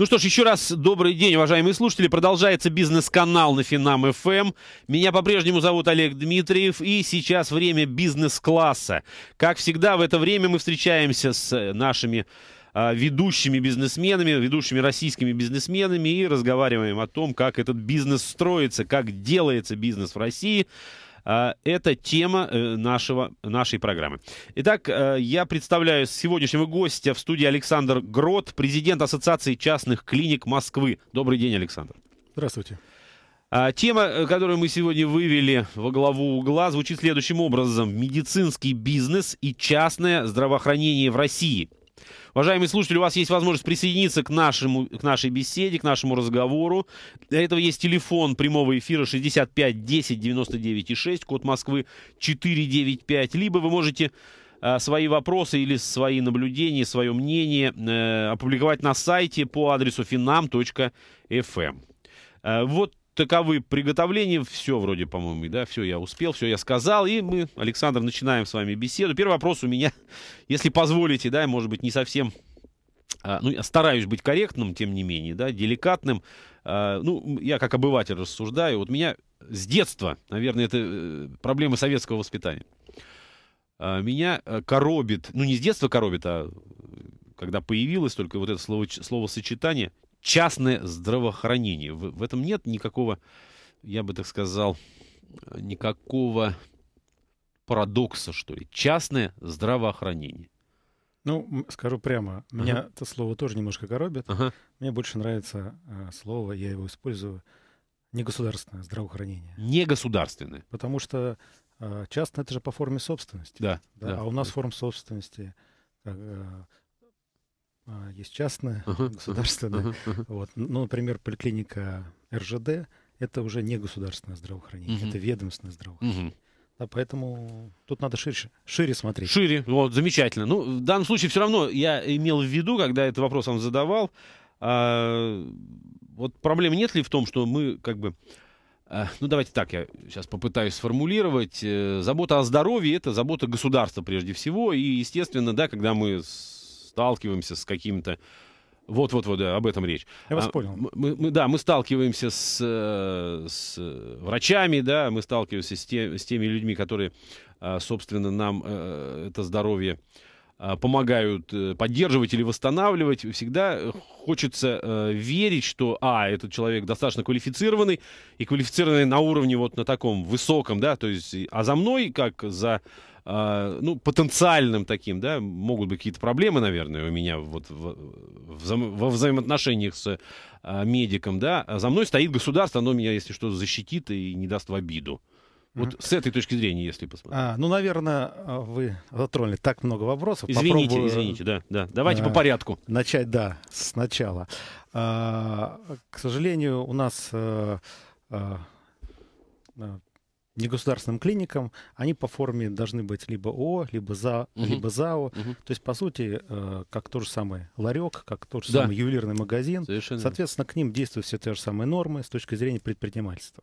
Ну что ж, еще раз добрый день, уважаемые слушатели. Продолжается бизнес-канал на Финам ФМ. Эм. Меня по-прежнему зовут Олег Дмитриев, и сейчас время бизнес-класса. Как всегда, в это время мы встречаемся с э, нашими а, ведущими бизнесменами, ведущими российскими бизнесменами и разговариваем о том, как этот бизнес строится, как делается бизнес в России, а, это тема э, нашего, нашей программы. Итак, э, я представляю сегодняшнего гостя в студии Александр Грот, президент Ассоциации частных клиник Москвы. Добрый день, Александр. Здравствуйте. А, тема, э, которую мы сегодня вывели во главу угла, звучит следующим образом. Медицинский бизнес и частное здравоохранение в России – Уважаемые слушатели, у вас есть возможность присоединиться к, нашему, к нашей беседе, к нашему разговору. Для этого есть телефон прямого эфира 65 10 99 6, код Москвы 495. Либо вы можете э, свои вопросы или свои наблюдения, свое мнение э, опубликовать на сайте по адресу finam.fm. Эм. Э, вот таковы приготовления. Все вроде, по-моему, да, все я успел, все я сказал. И мы, Александр, начинаем с вами беседу. Первый вопрос у меня, если позволите, да, может быть, не совсем а, ну, я стараюсь быть корректным, тем не менее, да, деликатным. А, ну, я как обыватель рассуждаю. Вот меня с детства, наверное, это э, проблемы советского воспитания. А, меня э, коробит, ну, не с детства коробит, а когда появилось только вот это слово, словосочетание частное здравоохранение. В, в этом нет никакого, я бы так сказал, никакого парадокса, что ли. Частное здравоохранение. Ну, скажу прямо, ага. меня это слово тоже немножко коробит. Ага. Мне больше нравится э, слово, я его использую, негосударственное здравоохранение. Негосударственное. Потому что э, частное это же по форме собственности. Да. да, да. А у нас да. форм собственности. Как, э, а, есть частная, uh-huh, государственная. Uh-huh, Вот. Ну, например, поликлиника РЖД — это уже не государственное здравоохранение, uh-huh. это ведомственное здравоохранение. Uh-huh. Да, поэтому тут надо шире, шире смотреть. Шире, вот, замечательно. Ну, в данном случае все равно я имел в виду, когда этот вопрос вам задавал, а, вот проблемы нет ли в том, что мы как бы... А, ну, давайте так, я сейчас попытаюсь сформулировать. Э, забота о здоровье — это забота государства прежде всего. И, естественно, да, когда мы сталкиваемся с каким-то... Вот-вот-вот, да, об этом речь. Я вас а, понял. Мы, мы, да, мы сталкиваемся с, э, с врачами, да, мы сталкиваемся с, те, с теми людьми, которые, а, собственно, нам э, это здоровье а, помогают э, поддерживать или восстанавливать, всегда хочется верить, что, а, этот человек достаточно квалифицированный, и квалифицированный на уровне вот на таком высоком, да, то есть, а за мной, как за а, ну, потенциальным таким, да, могут быть какие-то проблемы, наверное, у меня вот в, вза во взаимоотношениях с а, медиком, да, а за мной стоит государство, оно меня, если что, защитит и не даст в обиду. Вот mm-hmm. с этой точки зрения, если посмотреть. А, ну, наверное, вы затронули так много вопросов. Извините, Попробую... Э, извините, да, да. Давайте а, по порядку. Начать, да, сначала. А, к сожалению, у нас э, а, а, негосударственным клиникам, они по форме должны быть либо ООО, либо, ЗА, угу. либо ЗАО. Угу. То есть, по сути, э, как тот же самый ларек, как тот же да. самый ювелирный магазин. Совершенно. Соответственно, к ним действуют все те же самые нормы с точки зрения предпринимательства.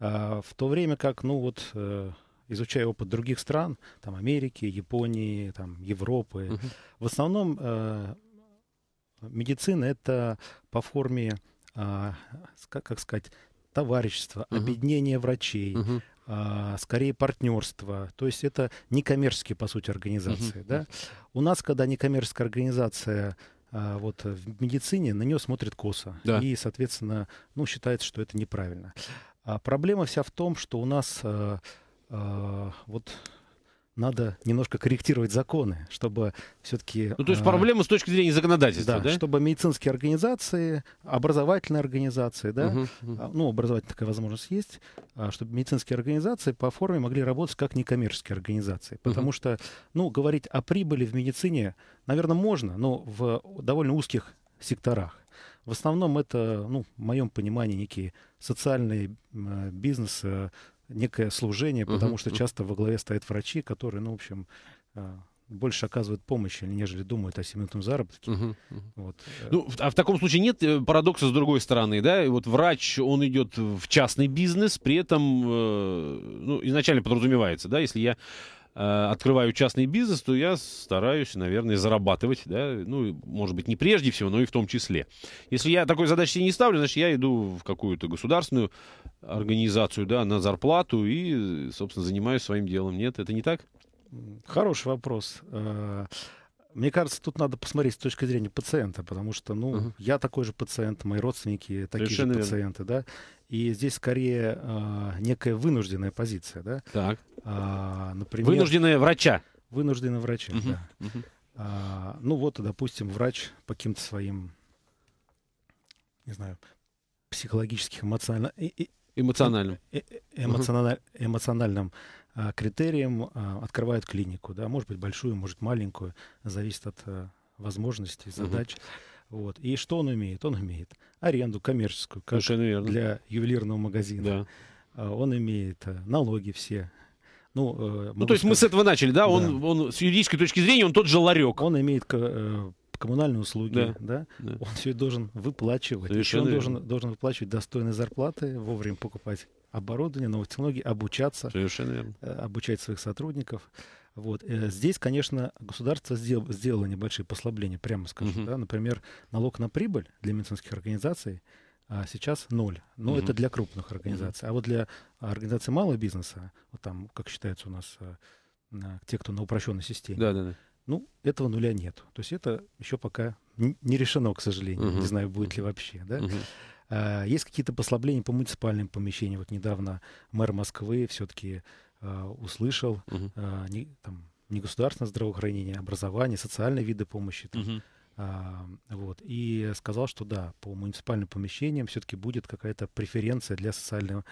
Э, в то время как, ну вот, э, изучая опыт других стран, там Америки, Японии, там Европы, угу. в основном э, медицина это по форме, э, как сказать, товарищество, угу. объединение врачей, угу. А, скорее партнерство. То есть это некоммерческие, по сути, организации. uh Да? У нас, когда некоммерческая организация а, вот в медицине на нее смотрит косо. Да. И, соответственно, ну, считается, что это неправильно. А проблема вся в том, что у нас а, вот надо немножко корректировать законы, чтобы все-таки... Ну, то есть а, проблема с точки зрения законодательства, да? да? чтобы медицинские организации, образовательные организации, да, угу, угу. ну, образовательная такая возможность есть, а, чтобы медицинские организации по форме могли работать как некоммерческие организации. Потому угу. что, ну, говорить о прибыли в медицине, наверное, можно, но в довольно узких секторах. В основном это, ну, в моем понимании, некие социальные бизнесы, некое служение, потому что часто во главе стоят врачи, которые, ну, в общем, а, больше оказывают помощь, нежели думают о семейном заработке. Угу, угу. Вот. Э. Ну, а в таком случае нет э, парадокса с другой стороны, да? И вот врач, он идет в частный бизнес, при этом, э, ну, изначально подразумевается, да, если я Э, открываю частный бизнес, то я стараюсь, наверное, зарабатывать, да, ну, может быть, не прежде всего, но и в том числе. Если я такой задачи себе не ставлю, значит, я иду в какую-то государственную организацию, да, на зарплату и, собственно, занимаюсь своим делом. Нет, это не так? Хороший вопрос. Э, мне кажется, тут надо посмотреть с точки зрения пациента, потому что, ну, Uh -huh. я такой же пациент, мои родственники такие Совершенно же пациенты, верно. да. И здесь скорее э, некая вынужденная позиция, да. Так. А, например, Вынужденные врача. Вынужденная врача, Uh -huh. да. Uh -huh. А, ну вот, допустим, врач по каким-то своим, не знаю, психологических, эмоционально, эмоциональным, э, э, эмоционально, эмоциональным Э, критериям э, открывают клинику. Да, может быть, большую, может, маленькую, зависит от э, возможностей, задач. Угу. Вот. И что он умеет? Он умеет аренду коммерческую, как для ювелирного магазина. Да. Он имеет налоги все. Ну, ну то есть сказать, мы с этого начали, да? да. Он, он с юридической точки зрения он тот же ларек. Он имеет коммунальные услуги, да. Да? да. Он все должен выплачивать. Еще он должен, должен выплачивать достойные зарплаты, вовремя покупать оборудования, новых технологий, обучаться. Совершенно верно. Э, обучать своих сотрудников. Вот. Э, здесь, конечно, государство сделало небольшие послабления, прямо скажем. Uh-huh. Да? Например, налог на прибыль для медицинских организаций а сейчас ноль. Но угу. это для крупных организаций. Угу. А вот для организаций малого бизнеса, вот там, как считается у нас, э, те, кто на упрощенной системе, да, да, да. ну, этого нуля нет. То есть это еще пока не решено, к сожалению. Угу. Не знаю, будет ли вообще. Да? Угу. Э, есть какие-то послабления по муниципальным помещениям? Вот недавно мэр Москвы все-таки э, услышал э, не, там, не государственное здравоохранение, а образование, социальные виды помощи. Там, вот, и сказал, что да, по муниципальным помещениям все-таки будет какая-то преференция для социального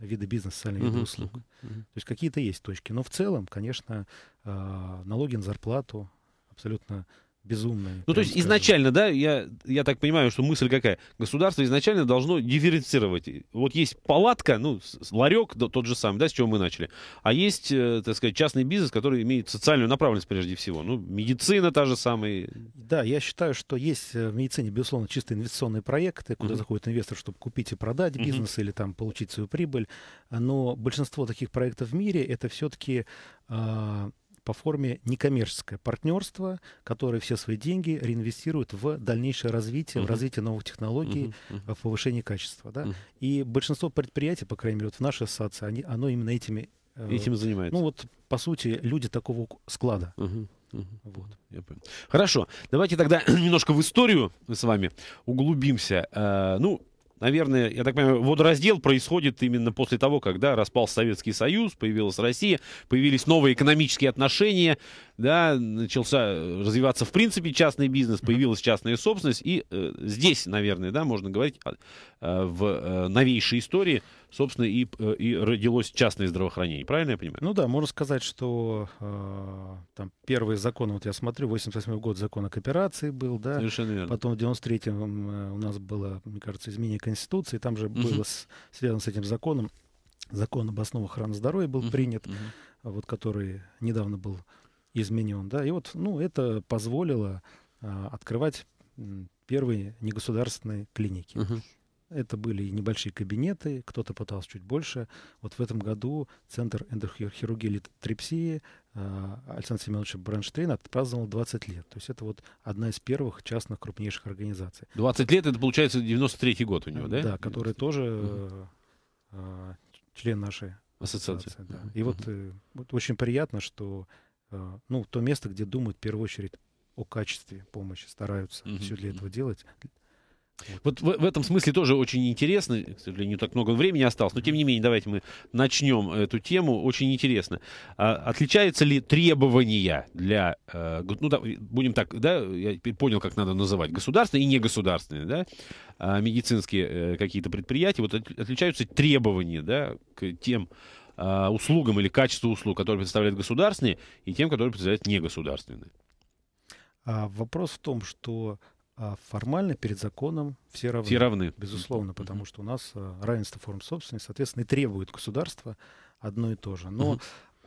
вида бизнеса, социального вида услуг. То есть какие-то есть точки. Но в целом, конечно, налоги на зарплату абсолютно безумная. Ну, то есть скажем. изначально, да, я, я так понимаю, что мысль какая? Государство изначально должно диверсифицировать. Вот есть палатка, ну, ларек тот же самый, да, с чего мы начали. А есть, э, так сказать, частный бизнес, который имеет социальную направленность прежде всего. Ну, медицина та же самая. Да, я считаю, что есть э, в медицине, безусловно, чисто инвестиционные проекты, куда mm-hmm. заходит инвестор, чтобы купить и продать бизнес mm или там получить свою прибыль. Э, но большинство таких проектов в мире это все-таки а, по форме некоммерческое партнерство, которое все свои деньги реинвестирует в дальнейшее развитие, uh-huh. в развитие новых технологий, uh-huh. Uh-huh. в повышение качества. Да? Uh-huh. И большинство предприятий, по крайней мере, вот в нашей ассоциации, они, оно именно этими... Э, этим занимается. Ну вот, по сути, люди такого склада. Uh-huh. Угу. Вот. Я понял. Хорошо. Давайте тогда немножко в историю с вами углубимся. Э, ну, наверное, я так понимаю, водораздел происходит именно после того, когда распался Советский Союз, появилась Россия, появились новые экономические отношения, да, начался развиваться в принципе частный бизнес, появилась частная собственность, и э, здесь, наверное, да, можно говорить а, э, в э, новейшей истории, собственно, и, э, и родилось частное здравоохранение, правильно я понимаю? Ну да, можно сказать, что э, там первые законы, вот я смотрю, 88 год закон о кооперации был, да, Совершенно верно. потом в 93-м э, у нас было, мне кажется, изменение Конституции, там же угу. было с, связано с этим законом, закон об основах охраны здоровья был угу. принят, угу. вот который недавно был изменен. Да? И вот ну, это позволило а, открывать первые негосударственные клиники. Угу. Это были и небольшие кабинеты, кто-то пытался чуть больше. Вот в этом году Центр эндохирургии литотрепсии Трипсии а, Александра Семеновича Бронштейна отпраздновал 20 лет. То есть это вот одна из первых частных крупнейших организаций. 20 лет, это получается 93-й год у него, да? Да, который 93. тоже угу. член нашей ассоциации. ассоциации да. угу. И вот, э, вот очень приятно, что а, ну, то место, где думают в первую очередь о качестве помощи, стараются mm-hmm. все для этого делать. Вот в, в этом смысле тоже очень интересно, к сожалению, так много времени осталось, но тем не менее, давайте мы начнем эту тему. Очень интересно. А, отличаются ли требования для, э, ну, да, будем так, да, я понял, как надо называть, государственные и негосударственные, да, а, медицинские э, какие-то предприятия, вот отличаются требования, да, к тем а, услугам или качеству услуг, которые представляют государственные, и тем, которые представляют негосударственные? А, вопрос в том, что а, формально перед законом все равны. Все равны. Безусловно, потому что у нас а, равенство форм собственности, соответственно, и требует государства одно и то же. Но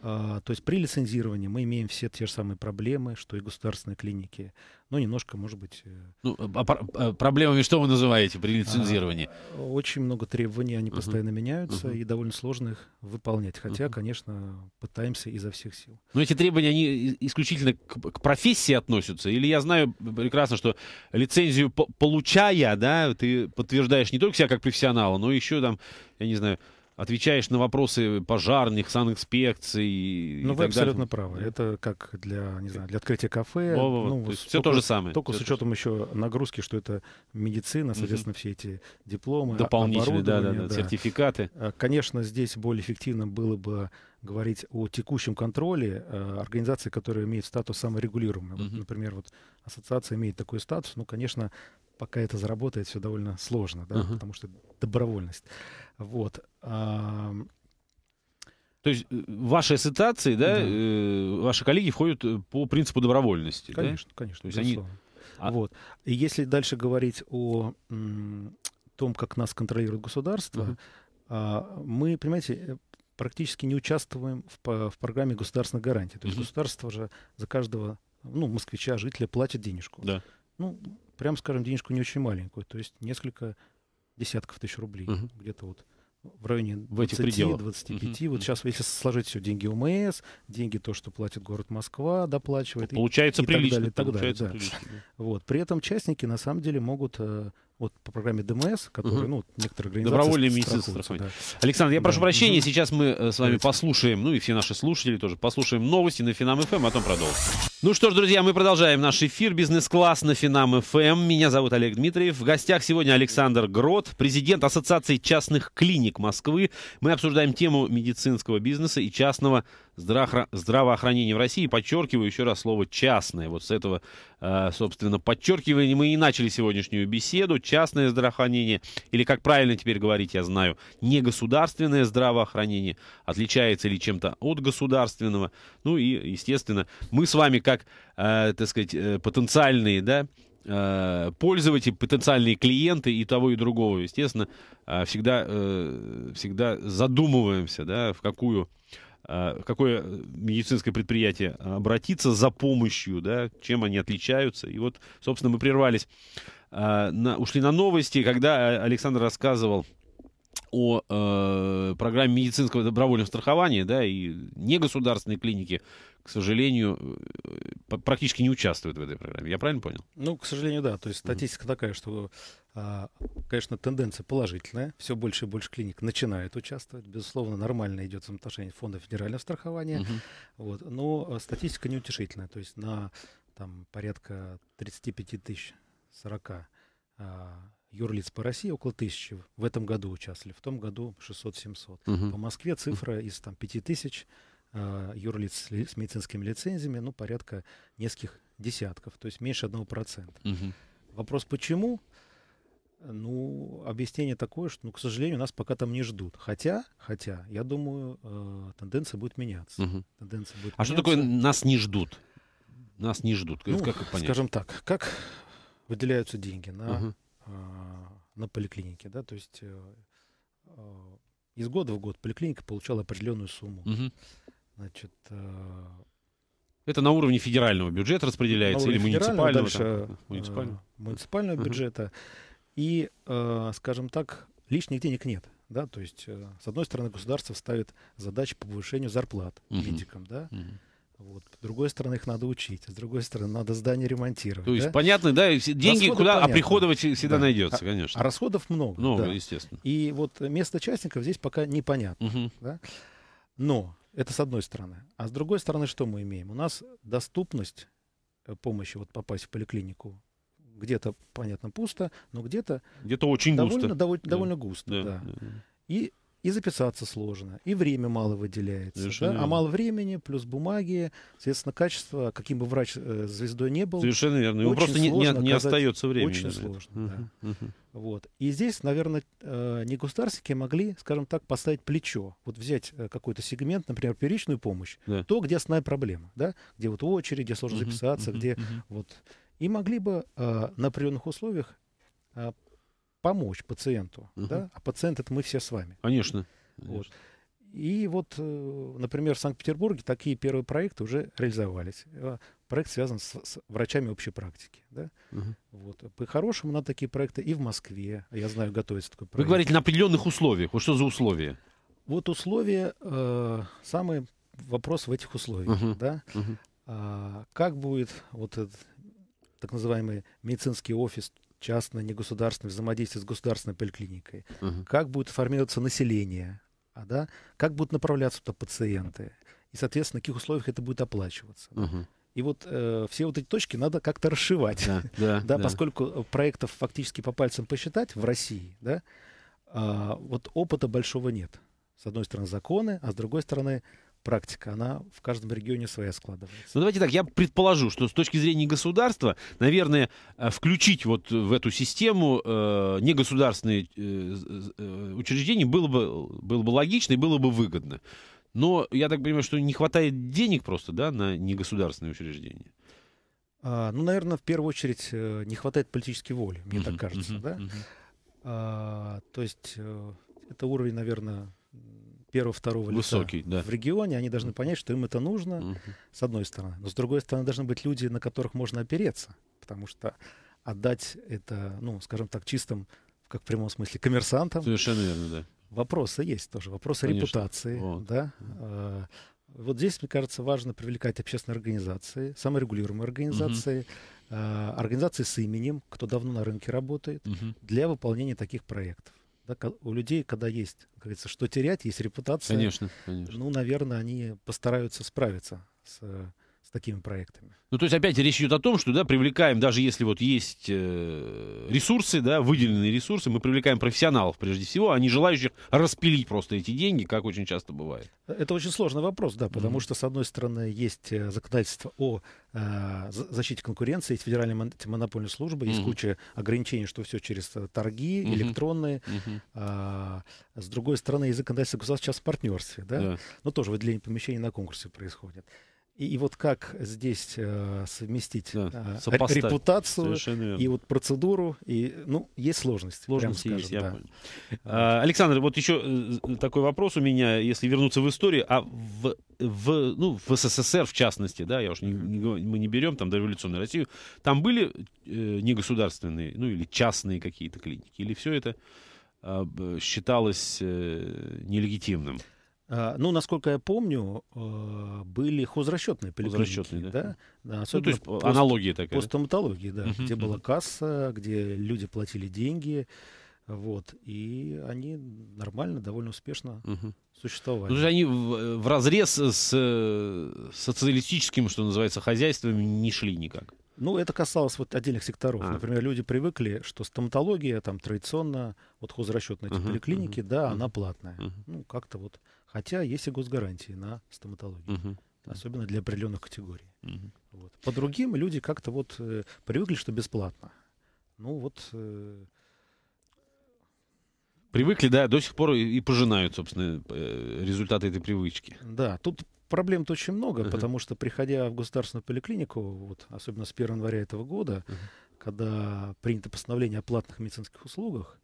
а, то есть при лицензировании мы имеем все те же самые проблемы, что и государственные клиники, но немножко, может быть... Э, ну, а, а, а, проблемами что вы называете при лицензировании? Очень много требований, они uh-huh. постоянно меняются, uh-huh. и довольно сложно их выполнять, хотя, uh-huh. конечно, пытаемся изо всех сил. Но эти требования, они исключительно к, к профессии относятся? Или я знаю прекрасно, что лицензию получая, да, ты подтверждаешь не только себя как профессионала, но еще там, я не знаю отвечаешь на вопросы пожарных, санинспекций. Ну, вы абсолютно далее. правы. Это как для, не знаю, для открытия кафе. Во -во -во. Ну, то есть все то же самое. Только все с учетом еще нагрузки, что это медицина, соответственно, все эти дипломы. А- Дополнительные, да, да, да, да, сертификаты. Э, конечно, здесь более эффективно было бы говорить о текущем контроле э, организации, которая имеет статус саморегулируемый. Uh-huh. Вот, например, вот ассоциация имеет такой статус, Но, ну, конечно, пока это заработает, все довольно сложно, да, uh-huh. потому что добровольность. Вот. То есть э, ваши ассоциации, да, да. Э, ваши коллеги входят э, по принципу добровольности. Конечно, да? конечно. То есть безусловно. они... А вот. И если дальше говорить о том, как нас контролирует государство, угу. мы, понимаете, э, практически не участвуем в, в программе государственных гарантий. То есть угу. государство же за каждого ну, москвича, жителя платит денежку. Да. Ну, прям скажем, денежку не очень маленькую, то есть несколько десятков тысяч рублей, угу. где-то вот в районе 20-25. Угу. Uh-huh. Вот сейчас, если сложить все деньги УМС, деньги то, что платит город Москва, доплачивает. получается и, прилично. И так далее, получается так далее, да. прилично. Вот. При этом частники на самом деле могут э, вот по программе ДМС, которые, угу. ну, некоторые организации Добровольный медицинский страхование. Да. Александр, я да. прошу прощения, сейчас мы э, с вами послушаем, ну и все наши слушатели тоже, послушаем новости на Финам ФМ, эм, а потом продолжим. Ну что ж, друзья, мы продолжаем наш эфир «Бизнес-класс» на Финам ФМ. Эм. Меня зовут Олег Дмитриев. В гостях сегодня Александр Грот, президент Ассоциации частных клиник Москвы. Мы обсуждаем тему медицинского бизнеса и частного здраво здравоохранения в России. Подчеркиваю еще раз слово «частное». Вот с этого, э, собственно, подчеркивания мы и начали сегодняшнюю беседу. Частное здравоохранение, или, как правильно теперь говорить, я знаю, не государственное здравоохранение, отличается ли чем-то от государственного. Ну и, естественно, мы с вами, как как, э, так сказать, э, потенциальные, да, э, пользователи, потенциальные клиенты и того, и другого. Естественно, э, всегда, всегда задумываемся, да, в какую какое медицинское предприятие обратиться за помощью, да, чем они отличаются. И вот, собственно, мы прервались, на, ушли на новости, когда Александр рассказывал о э, программе медицинского добровольного страхования, да, и негосударственной клиники к сожалению, э, практически не участвуют в этой программе. Я правильно понял? Ну, к сожалению, да. То есть статистика mm-hmm. такая, что, а, конечно, тенденция положительная. Все больше и больше клиник начинает участвовать. Безусловно, нормально идет взаимоотношение фонда федерального страхования. Mm-hmm. Вот. Но э, статистика неутешительная. То есть на там, порядка 35 тысяч 40 а, юрлиц по России около тысячи в этом году участвовали, в том году 600-700. Угу. По Москве цифра из там, 5 тысяч а, юрлиц с медицинскими лицензиями, ну, порядка нескольких десятков, то есть меньше 1%. Угу. Вопрос почему? Ну, объяснение такое, что, ну, к сожалению, нас пока там не ждут. Хотя, хотя, я думаю, э, тенденция будет меняться. Угу. Тенденция будет а меняться. что такое нас не ждут? Нас не ждут. Ну, как понять? Скажем так, как выделяются деньги на, угу. э, на поликлинике, да, то есть э, э, из года в год поликлиника получала определенную сумму. Угу. Значит, э, это на уровне федерального бюджета распределяется или муниципального? Дальше, там, муниципального. Э, муниципального бюджета. И, э, скажем так, лишних денег нет. Да? То есть, с одной стороны, государство ставит задачи по повышению зарплат угу. медикам. Да? Угу. Вот. С другой стороны, их надо учить, с другой стороны, надо здание ремонтировать. То есть, да? понятно, да, деньги расходы куда а понятно. оприходовать всегда да. найдется, а конечно. А, а расходов много. Много, да. естественно. И вот место частников здесь пока непонятно. Угу. Да? Но это с одной стороны. А с другой стороны, что мы имеем? У нас доступность э, помощи, вот попасть в поликлинику, где-то, понятно, пусто, но где-то... Где-то очень довольно, густо. Довольно, да. густо, да. да. И и записаться сложно, и время мало выделяется. Совершенно да? А мало времени, плюс бумаги, соответственно, качество, каким бы врач э, звездой не был. Совершенно верно. Его просто не, не, не остается времени. Очень сложно, да. Uh-huh. Uh-huh. Вот. И здесь, наверное, э, не государственники а могли, скажем так, поставить плечо. Вот взять э, какой-то сегмент, например, первичную помощь, да. то, где основная проблема, да, где вот очередь, где сложно uh-huh, записаться, uh-huh, где uh-huh. вот. И могли бы э, на определенных условиях э, помочь пациенту, угу. да? а пациент это мы все с вами. Конечно. конечно. Вот. И вот, э, например, в Санкт-Петербурге такие первые проекты уже реализовались. Э, проект связан с, с врачами общей практики. Да? Угу. Вот. По-хорошему на такие проекты и в Москве. Я знаю, готовится такой проект. Вы говорите, на определенных условиях. Вот что за условия? Вот условия, э, самый вопрос в этих условиях. Угу. Да? Угу. А, как будет вот этот так называемый медицинский офис частно-негосударственное взаимодействие с государственной поликлиникой, угу. как будет формироваться население, а, да, как будут направляться туда пациенты, и, соответственно, в каких условиях это будет оплачиваться. Угу. И вот э, все вот эти точки надо как-то расшивать, да, да, да, да, поскольку проектов фактически по пальцам посчитать в России, да, э, вот опыта большого нет. С одной стороны законы, а с другой стороны практика, она в каждом регионе своя складывается. Ну давайте так, я предположу, что с точки зрения государства, наверное, э, включить вот в эту систему э, негосударственные э, э, учреждения было бы, было бы логично и было бы выгодно. Но я так понимаю, что не хватает денег просто да, на негосударственные учреждения. А, ну, наверное, в первую очередь э, не хватает политической воли, мне uh-huh, так кажется. Uh-huh, да? uh-huh. А, то есть э, это уровень, наверное, первого-второго лица Высокий, да. в регионе, они должны понять, что им это нужно, угу. с одной стороны. Но с другой стороны, должны быть люди, на которых можно опереться, потому что отдать это, ну, скажем так, чистым, как в прямом смысле, коммерсантам. Совершенно верно, да. Вопросы есть тоже, вопросы Конечно. репутации, вот. да. Э, вот здесь, мне кажется, важно привлекать общественные организации, саморегулируемые организации, угу. организации с именем, кто давно на рынке работает, угу. для выполнения таких проектов. Да, у людей, когда есть, как говорится, что терять, есть репутация. Конечно, конечно. Ну, наверное, они постараются справиться с э, такими проектами. Ну, то есть опять речь идет о том, что, да, привлекаем, даже если вот есть э, ресурсы, да, выделенные ресурсы, мы привлекаем профессионалов прежде всего, а не желающих распилить просто эти деньги, как очень часто бывает. Это очень сложный вопрос, да, потому mm-hmm. что, с одной стороны, есть э, законодательство о э, защите конкуренции, есть федеральная монопольная служба, есть mm-hmm. куча ограничений, что все через э, торги, mm-hmm. электронные. Mm-hmm. А, с другой стороны, есть законодательство государства сейчас в партнерстве, да, yeah. но ну, тоже выделение помещений на конкурсе происходит. И, и вот как здесь э, совместить да, э, репутацию и вот процедуру, и ну есть сложность. Сложности скажем, есть, я да. понял. А, Александр, вот еще э, такой вопрос у меня, если вернуться в историю, а в, в ну в СССР в частности, да, я уж не, не, мы не берем там дореволюционную Россию, там были э, негосударственные, ну или частные какие-то клиники, или все это э, считалось э, нелегитимным? А, ну, насколько я помню, а, были хозрасчетные поликлиники. Хозрасчетные, да. да? ну, то есть по, аналогия такая. По стоматологии, да. Uh-huh, где была касса, где люди платили деньги. Вот. И они нормально, довольно успешно uh-huh. существовали. Ну, они в, в разрез с социалистическим, что называется, хозяйством не шли никак. Ну, это касалось вот отдельных секторов. А. Например, люди привыкли, что стоматология там традиционно, вот хозрасчетные uh-huh, поликлиники, uh-huh, да, uh-huh. она платная. Uh-huh. Ну, как-то вот Хотя есть и госгарантии на стоматологию. Угу. Особенно для определенных категорий. Угу. Вот. По другим люди как-то вот э, привыкли, что бесплатно. Ну вот... Э, Привыкли, да, до сих пор и пожинают, собственно, э, результаты этой привычки. Да, тут проблем-то очень много, uh потому что, приходя в государственную поликлинику, вот, особенно с 1 января этого года, uh когда принято постановление о платных медицинских услугах,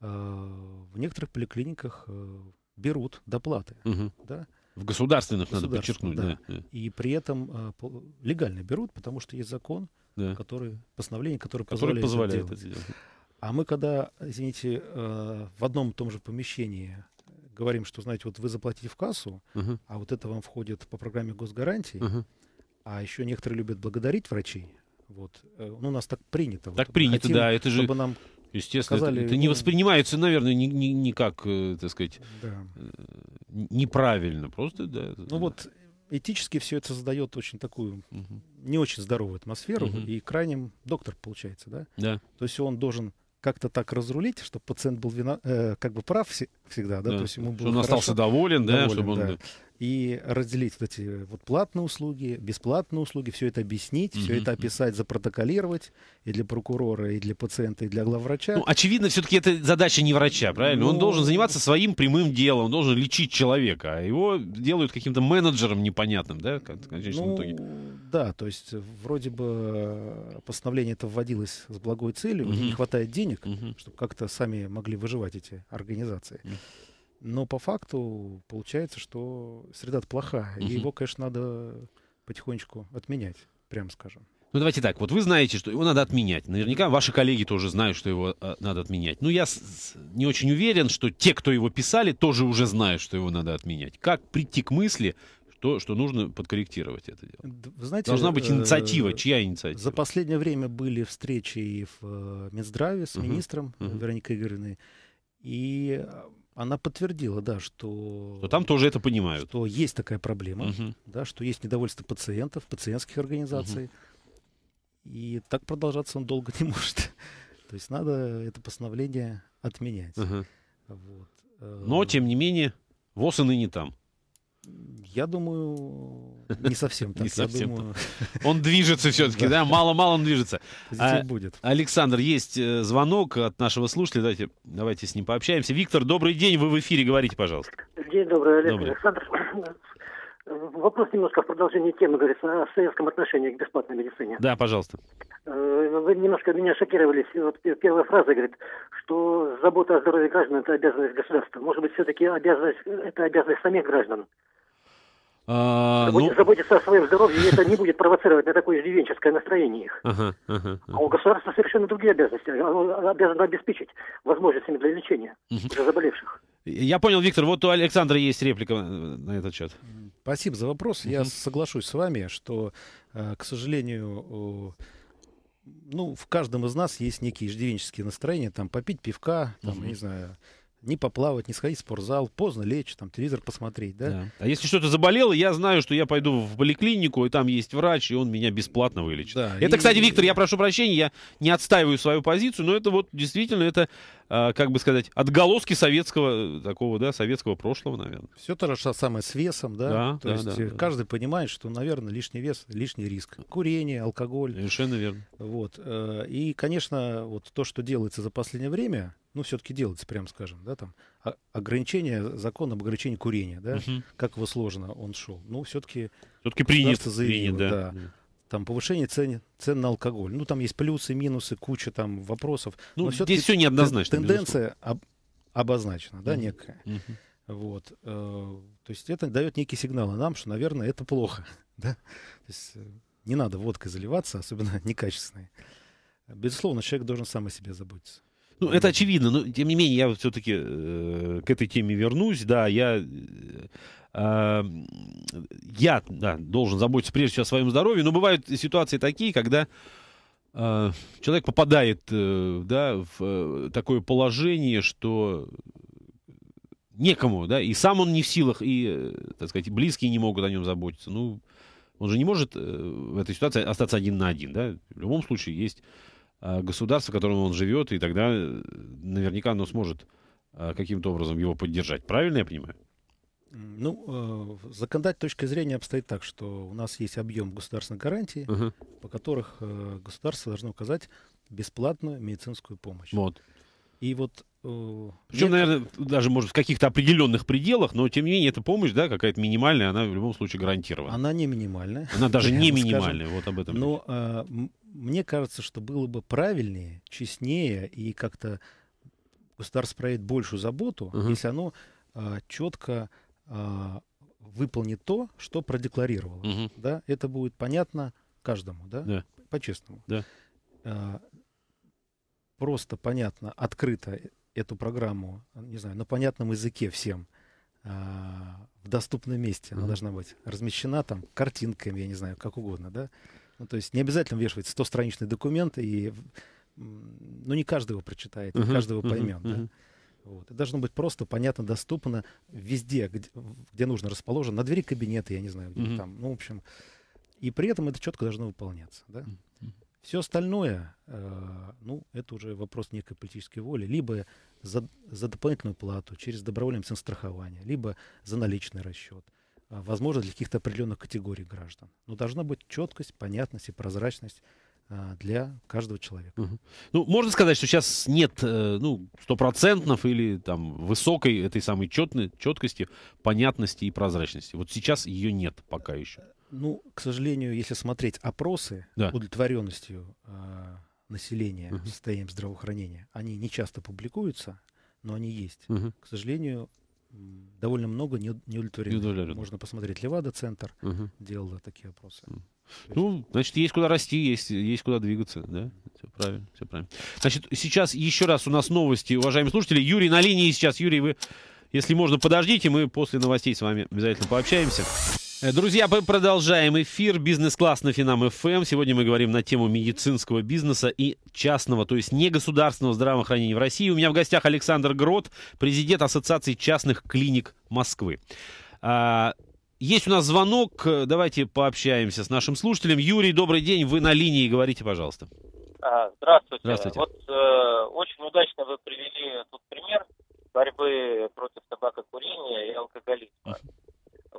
э, в некоторых поликлиниках э, берут доплаты. Угу. Да? В государственных, надо подчеркнуть. Да. Да, И при этом э, легально берут, потому что есть закон, да. который, постановление, которое позволяет, позволяет это, делать. это делать. А мы когда, извините, э, в одном и том же помещении говорим, что, знаете, вот вы заплатите в кассу, угу. а вот это вам входит по программе госгарантии, угу. а еще некоторые любят благодарить врачей. Вот. Э, ну, у нас так принято. Так вот. принято, Хотим, да. Это же... Чтобы нам Естественно, сказали, это, это не ну, воспринимается, наверное, ни, ни, э, так сказать, да. Э, неправильно. Просто, да. Ну вот этически все это создает очень такую угу. не очень здоровую атмосферу. Угу. И крайним доктор, получается, да? Да. То есть он должен как-то так разрулить, чтобы пациент был вина, э, как бы прав вс- всегда, да, да. то есть ему было что он хорошо, остался доволен, доволен, да, чтобы он да и разделить вот эти вот платные услуги, бесплатные услуги, все это объяснить, mm все это описать, запротоколировать и для прокурора, и для пациента, и для главврача. Ну, очевидно, все-таки это задача не врача, правильно? Но... Он ну, должен ну. заниматься своим прямым делом, он должен лечить человека, а его делают каким-то менеджером непонятным, да, в конечном ну, итоге? Да, то есть вроде бы постановление это вводилось с благой целью, mm не хватает денег, mm чтобы как-то сами могли выживать эти организации. mm но по факту получается, что среда плохая. Угу. И его, конечно, надо потихонечку отменять, прямо скажем. Ну давайте так, вот вы знаете, что его надо отменять. Наверняка ваши коллеги тоже знают, что его э, надо отменять. Но ну, я не очень уверен, что те, кто его писали, тоже уже знают, что его надо отменять. Как прийти к мысли, что, что нужно подкорректировать это дело? Вы знаете, Должна быть э, инициатива. Чья инициатива? За последнее время были встречи и в э, Минздраве с министром uh-huh. Вероникой Игоревной. И она подтвердила, да, что... Что там тоже это понимают. Что есть такая проблема, угу. да, что есть недовольство пациентов, пациентских организаций. Угу. И так продолжаться он долго не может. То есть надо это постановление отменять. Угу. Вот. Но, эм. тем не менее, ВОЗ и ныне там. Я думаю, не совсем так. Не совсем думаю... Он движется все-таки, да? Мало-мало он движется. А, будет. Александр, есть э, звонок от нашего слушателя. Давайте, давайте с ним пообщаемся. Виктор, добрый день. Вы в эфире. Говорите, пожалуйста. День добрый, Олег добрый. Александр. Э, вопрос немножко в продолжении темы, говорится, о советском отношении к бесплатной медицине. Да, пожалуйста. Э, вы немножко меня шокировались. Вот первая фраза говорит, что забота о здоровье граждан – это обязанность государства. Может быть, все-таки обязанность, это обязанность самих граждан. А, ну... Заботиться о своем здоровье, это не будет провоцировать на такое иждивенческое настроение их. Ага, ага, ага. А у государства совершенно другие обязанности. Оно обязано обеспечить возможностями для лечения угу. уже заболевших. Я понял, Виктор. Вот у Александра есть реплика на этот счет. Спасибо за вопрос. Угу. Я соглашусь с вами, что, э, к сожалению, ну, в каждом из нас есть некие иждивенческие настроения, там, попить пивка, там, угу. не знаю, не поплавать, не сходить в спортзал, поздно лечь, там, телевизор посмотреть, да? да. А если что-то заболело, я знаю, что я пойду в поликлинику, и там есть врач, и он меня бесплатно вылечит. Да, это, и... кстати, Виктор, я прошу прощения, я не отстаиваю свою позицию, но это вот действительно, это, а, как бы сказать, отголоски советского, э, такого, да, советского прошлого, наверное. Все то же самое с весом, да? да то да, есть да, э, каждый да. понимает, что, наверное, лишний вес, лишний риск. Курение, алкоголь. Совершенно верно. Вот. Э, и, конечно, вот то, что делается за последнее время, ну, все-таки делается, прям скажем, да, там, а, ограничение, закон об ограничении курения, да, угу. как его сложно он шел. Ну, все-таки все-таки принят, заявило, принят, да. да. Там повышение цен, цен на алкоголь. Ну, там есть плюсы, минусы, куча там вопросов. Ну, но здесь все неоднозначно. Тенденция об, обозначена, да, угу. некая. Угу. Вот. Э, то есть это дает некие сигналы нам, что, наверное, это плохо. Да? То есть э, не надо водкой заливаться, особенно некачественной. Безусловно, человек должен сам о себе заботиться. Ну, это очевидно, но тем не менее я все-таки э, к этой теме вернусь. Да, я, э, я да, должен заботиться прежде всего о своем здоровье, но бывают ситуации такие, когда э, человек попадает э, да, в э, такое положение, что некому, да, и сам он не в силах, и, э, так сказать, близкие не могут о нем заботиться. Ну, он же не может э, в этой ситуации остаться один на один, да. В любом случае есть Э, государство, в котором он живет, и тогда э, наверняка оно сможет э, каким-то образом его поддержать. Правильно я понимаю? Ну, э, законодательной точки зрения обстоит так, что у нас есть объем государственных гарантий, угу. по которых государство должно указать бесплатную медицинскую помощь. Вот. И вот Э, Причем, наверное, даже, может, в каких-то определенных пределах, но, тем не менее, эта помощь, да, какая-то минимальная, она в любом случае гарантирована. Она не минимальная. Она даже не минимальная, скажем. вот об этом. Но а, мне кажется, что было бы правильнее, честнее и как-то государство проявит большую заботу, угу. если оно а, э, четко а, выполнит то, что продекларировало. Угу. Да? Это будет понятно каждому, да? да. По-честному. Да. А, просто понятно, открыто эту программу, э, не знаю, на понятном языке всем, а, в доступном месте она mm-hmm. должна быть размещена там картинками, я не знаю, как угодно, да. Ну, то есть не обязательно вешать 100-страничный документ, и, ну, не каждый его прочитает, не uh-huh, каждый его поймет, uh-huh, да. Вот. Это должно быть просто, понятно, доступно везде, где, где нужно расположено, на двери кабинета, я не знаю, где uh-huh. там, ну, в общем. И при этом это четко должно выполняться, да. Uh-huh. Все остальное, э, ну, это уже вопрос некой политической воли. Либо за, за дополнительную плату через добровольное страхование, либо за наличный расчет. А, возможно, для каких-то определенных категорий граждан. Но должна быть четкость, понятность и прозрачность а, для каждого человека. Угу. Ну, можно сказать, что сейчас нет, э, ну, стопроцентных или там высокой этой самой четной, четкости, понятности и прозрачности. Вот сейчас ее нет пока еще. Ну, к сожалению, если смотреть опросы да. удовлетворенностью э, населения угу. состоянием здравоохранения, они не часто публикуются, но они есть. Угу. К сожалению, довольно много неудовлетворенных. неудовлетворенных. Можно посмотреть. Левада-центр угу. делал такие опросы. Угу. Ну, значит, есть куда расти, есть, есть куда двигаться, да? Все правильно, все правильно. Значит, сейчас еще раз у нас новости, уважаемые слушатели. Юрий на линии сейчас. Юрий, вы, если можно, подождите, мы после новостей с вами обязательно пообщаемся. Э, друзья, мы продолжаем эфир «Бизнес-класс» на Финам ФМ. Сегодня мы говорим на тему медицинского бизнеса и частного, то есть негосударственного здравоохранения в России. У меня в гостях Александр Грот, президент Ассоциации частных клиник Москвы. А, есть у нас звонок, давайте пообщаемся с нашим слушателем. Юрий, добрый день, вы на линии, говорите, пожалуйста. А, здравствуйте. Здравствуйте. Вот э, очень удачно вы привели тут пример борьбы против табакокурения и алкоголизма.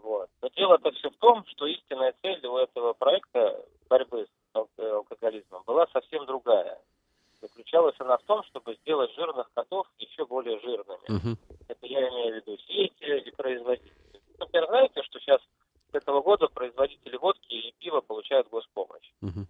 Вот. Но дело-то все в том, что истинная цель у этого проекта борьбы с алкоголизмом была совсем другая. Заключалась она в том, чтобы сделать жирных котов еще более жирными. Угу. Это я имею в виду сети и производители. Например, ну, знаете, что сейчас с этого года производители водки и пива получают госпомощь. Угу.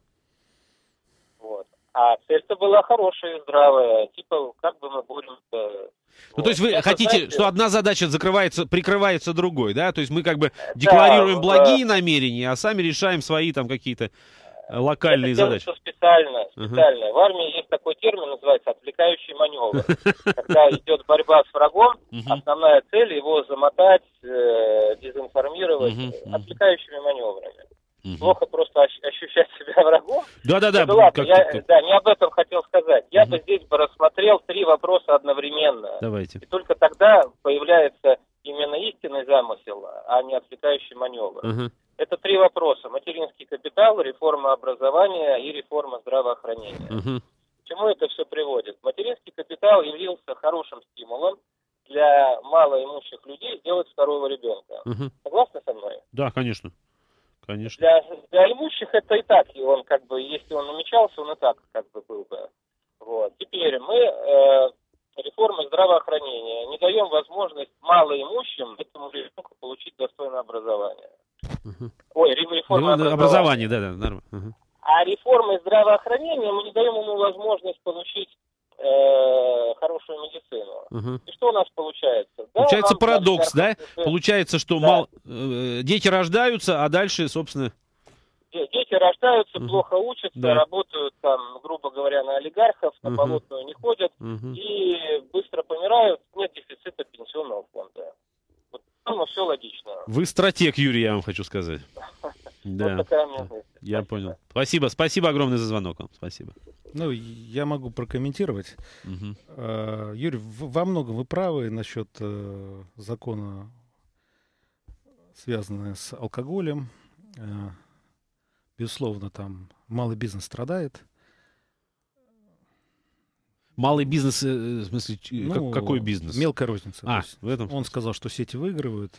А цель-то была хорошая, здравая. Типа, как бы мы будем... Э, ну, вот. то есть вы Это, хотите, знаете... что одна задача закрывается, прикрывается другой, да? То есть мы как бы декларируем да, ну благие да. намерения, а сами решаем свои там какие-то э, локальные Это задачи. Это специально, специально. Uh-huh. В армии есть такой термин, называется отвлекающий маневр. Когда идет борьба с врагом, основная цель его замотать, э, дезинформировать отвлекающими маневрами угу. плохо просто ощущать себя врагом. Да-да-да. Ну, ладно, я Да, не об этом хотел сказать. Я угу. бы здесь бы рассмотрел три вопроса одновременно. Давайте. И только тогда появляется именно истинный замысел, а не отвлекающий маневр. Угу. Это три вопроса. Материнский капитал, реформа образования и реформа здравоохранения. Угу. К чему это все приводит? Материнский капитал явился хорошим стимулом для малоимущих людей сделать второго ребенка. Угу. Согласны со мной? Да, конечно. Конечно. Для, для имущих это и так, и он как бы, если он умечался, он и так как бы был бы. Вот. Теперь мы э, реформы здравоохранения не даем возможность малоимущим этому ребенку получить достойное образование. Угу. Ой, реформа ну, образования. да, да, нормально. Угу. А реформой здравоохранения мы не даем ему возможность получить э, хорошую медицину. Угу. И что у нас получается? Да, получается нас парадокс, да? Медицина. Получается, что да. мал... э, дети рождаются, а дальше, собственно... Дети рождаются, угу. плохо учатся, да. работают там, грубо говоря, на олигархов, на угу. болотную не ходят угу. и быстро помирают. Нет дефицита пенсионного фонда. ну, все логично. Вы стратег, Юрий, я вам хочу сказать. Да. Вот я понял. Спасибо. Спасибо огромное за звонок вам. Спасибо. Ну, я могу прокомментировать. Угу. Юрий, во многом вы правы насчет э, закона, связанного с алкоголем. Э, безусловно, там малый бизнес страдает. Малый бизнес, в смысле, ну, какой бизнес? Мелкая розница. А, в этом он сказал, что сети выигрывают.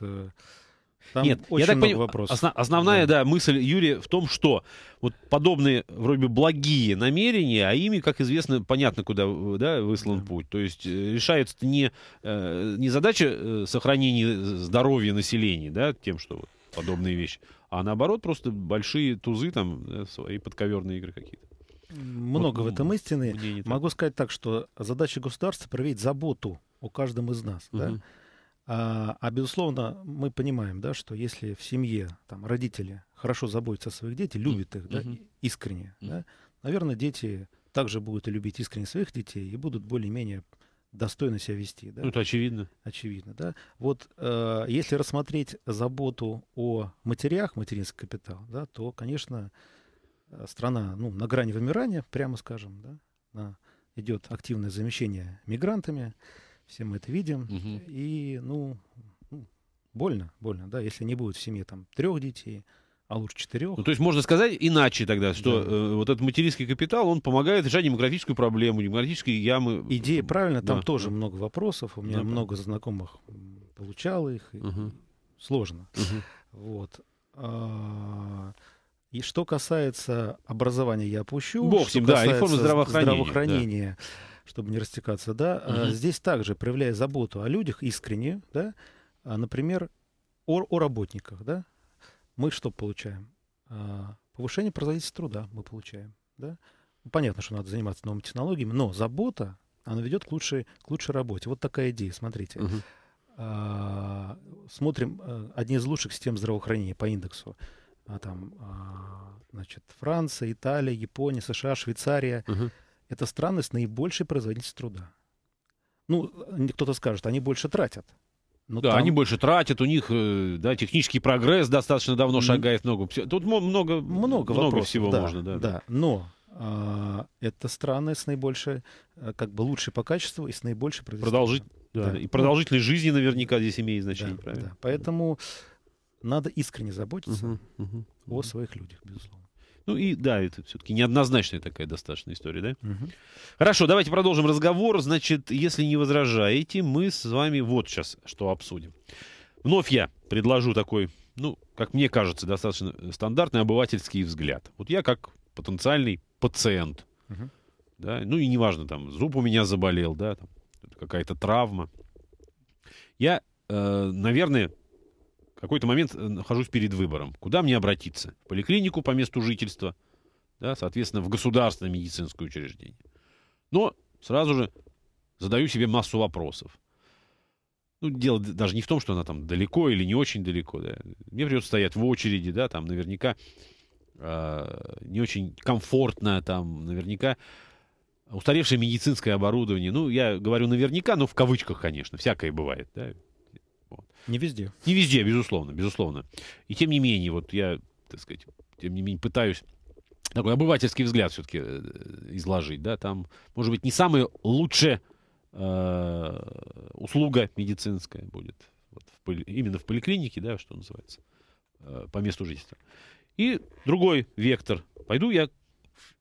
Там Нет, очень я так много понимаю, вопросов. Основ, основная, да. да, мысль Юрия в том, что вот подобные вроде благие намерения, а ими, как известно, понятно, куда да, выслан да. путь. То есть э, решается не, э, не задача э, сохранения здоровья населения, да, тем, что вот подобные вещи, а наоборот просто большие тузы там, да, свои подковерные игры какие-то. Много вот, в этом истины. Могу сказать так, что задача государства проявить заботу о каждом из нас. Угу. Да? А, а, безусловно, мы понимаем, да, что если в семье там, родители хорошо заботятся о своих детях, любят их да, искренне, Да, наверное, дети также будут и любить искренне своих детей и будут более-менее достойно себя вести. Да? Ну, это очевидно. Очевидно, да. Вот э, если рассмотреть заботу о матерях, материнский капитал, да, то, конечно, э, страна ну, на грани вымирания, прямо скажем, да, идет активное замещение мигрантами все мы это видим. Угу. И, ну, больно, больно, да, если не будет в семье там трех детей, а лучше четырех. Ну, то есть можно сказать иначе тогда, что да. э, вот этот материнский капитал, он помогает решать демографическую проблему, демографические ямы. Идея правильно, там да. тоже много вопросов, у меня да, много знакомых получало их, угу. сложно. Угу. Вот. А, и что касается образования, я опущу. Бог с ним, да, реформа здравоохранения. здравоохранения да чтобы не растекаться, да, угу. А, здесь также, проявляя заботу о людях искренне, да, а, например, о, о работниках, да, мы что получаем? А, повышение производительности труда мы получаем, да. Ну, понятно, что надо заниматься новыми технологиями, но забота, она ведет к лучшей, к лучшей работе. Вот такая идея, смотрите. Угу. А, смотрим а, одни из лучших систем здравоохранения по индексу. А, там, а, значит, Франция, Италия, Япония, США, Швейцария. Угу это страны с наибольшей производительностью труда. Ну, э, кто-то скажет, они больше тратят. Но да, там... они больше тратят, у них э, да, технический прогресс достаточно давно шагает ногу. Тут много, много, много всего да, можно. Да, да. но а, это страны с наибольшей, э, как бы лучше по качеству и с наибольшей Продолжить, да. да. И ну, продолжительность ну, жизни наверняка здесь имеет значение, да, правильно? Да. Поэтому надо искренне заботиться угу, угу, о угу. своих людях, безусловно. Ну и да, это все-таки неоднозначная такая достаточно история, да? Угу. Хорошо, давайте продолжим разговор. Значит, если не возражаете, мы с вами вот сейчас что обсудим. Вновь я предложу такой, ну, как мне кажется, достаточно стандартный обывательский взгляд. Вот я как потенциальный пациент, угу. да, ну и неважно, там, зуб у меня заболел, да, там, какая-то травма. Я, э, наверное, какой-то момент э, нахожусь перед выбором. Куда мне обратиться? В поликлинику по месту жительства, да, соответственно, в государственное медицинское учреждение. Но сразу же задаю себе массу вопросов. Ну, дело даже не в том, что она там далеко или не очень далеко. Да. Мне придется стоять в очереди, да, там наверняка э, не очень комфортно, там наверняка устаревшее медицинское оборудование. Ну, я говорю наверняка, но ну, в кавычках, конечно, всякое бывает. Да. Не везде. Не везде, безусловно, безусловно. И тем не менее, вот я, так сказать, тем не менее пытаюсь такой обывательский взгляд все-таки э, изложить, да, там, может быть, не самая лучшая э, услуга медицинская будет вот, в поли, именно в поликлинике, да, что называется, э, по месту жительства. И другой вектор. Пойду я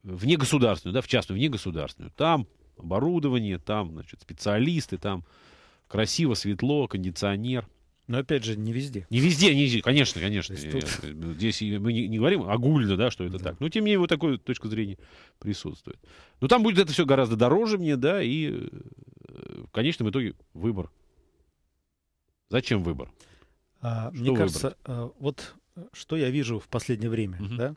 в негосударственную, да, в частную, в негосударственную. Там оборудование, там, значит, специалисты, там красиво, светло, кондиционер – но опять же, не везде. Не везде, не везде, конечно, конечно. Э, э, здесь, тут... Здесь мы не, не говорим огульно, да, что это да. так. Но тем не менее, вот такая точка зрения присутствует. Но там будет это все гораздо дороже мне, да, и э, в конечном итоге выбор. Зачем выбор? А, мне выбрать? кажется, вот что я вижу в последнее время, угу. да,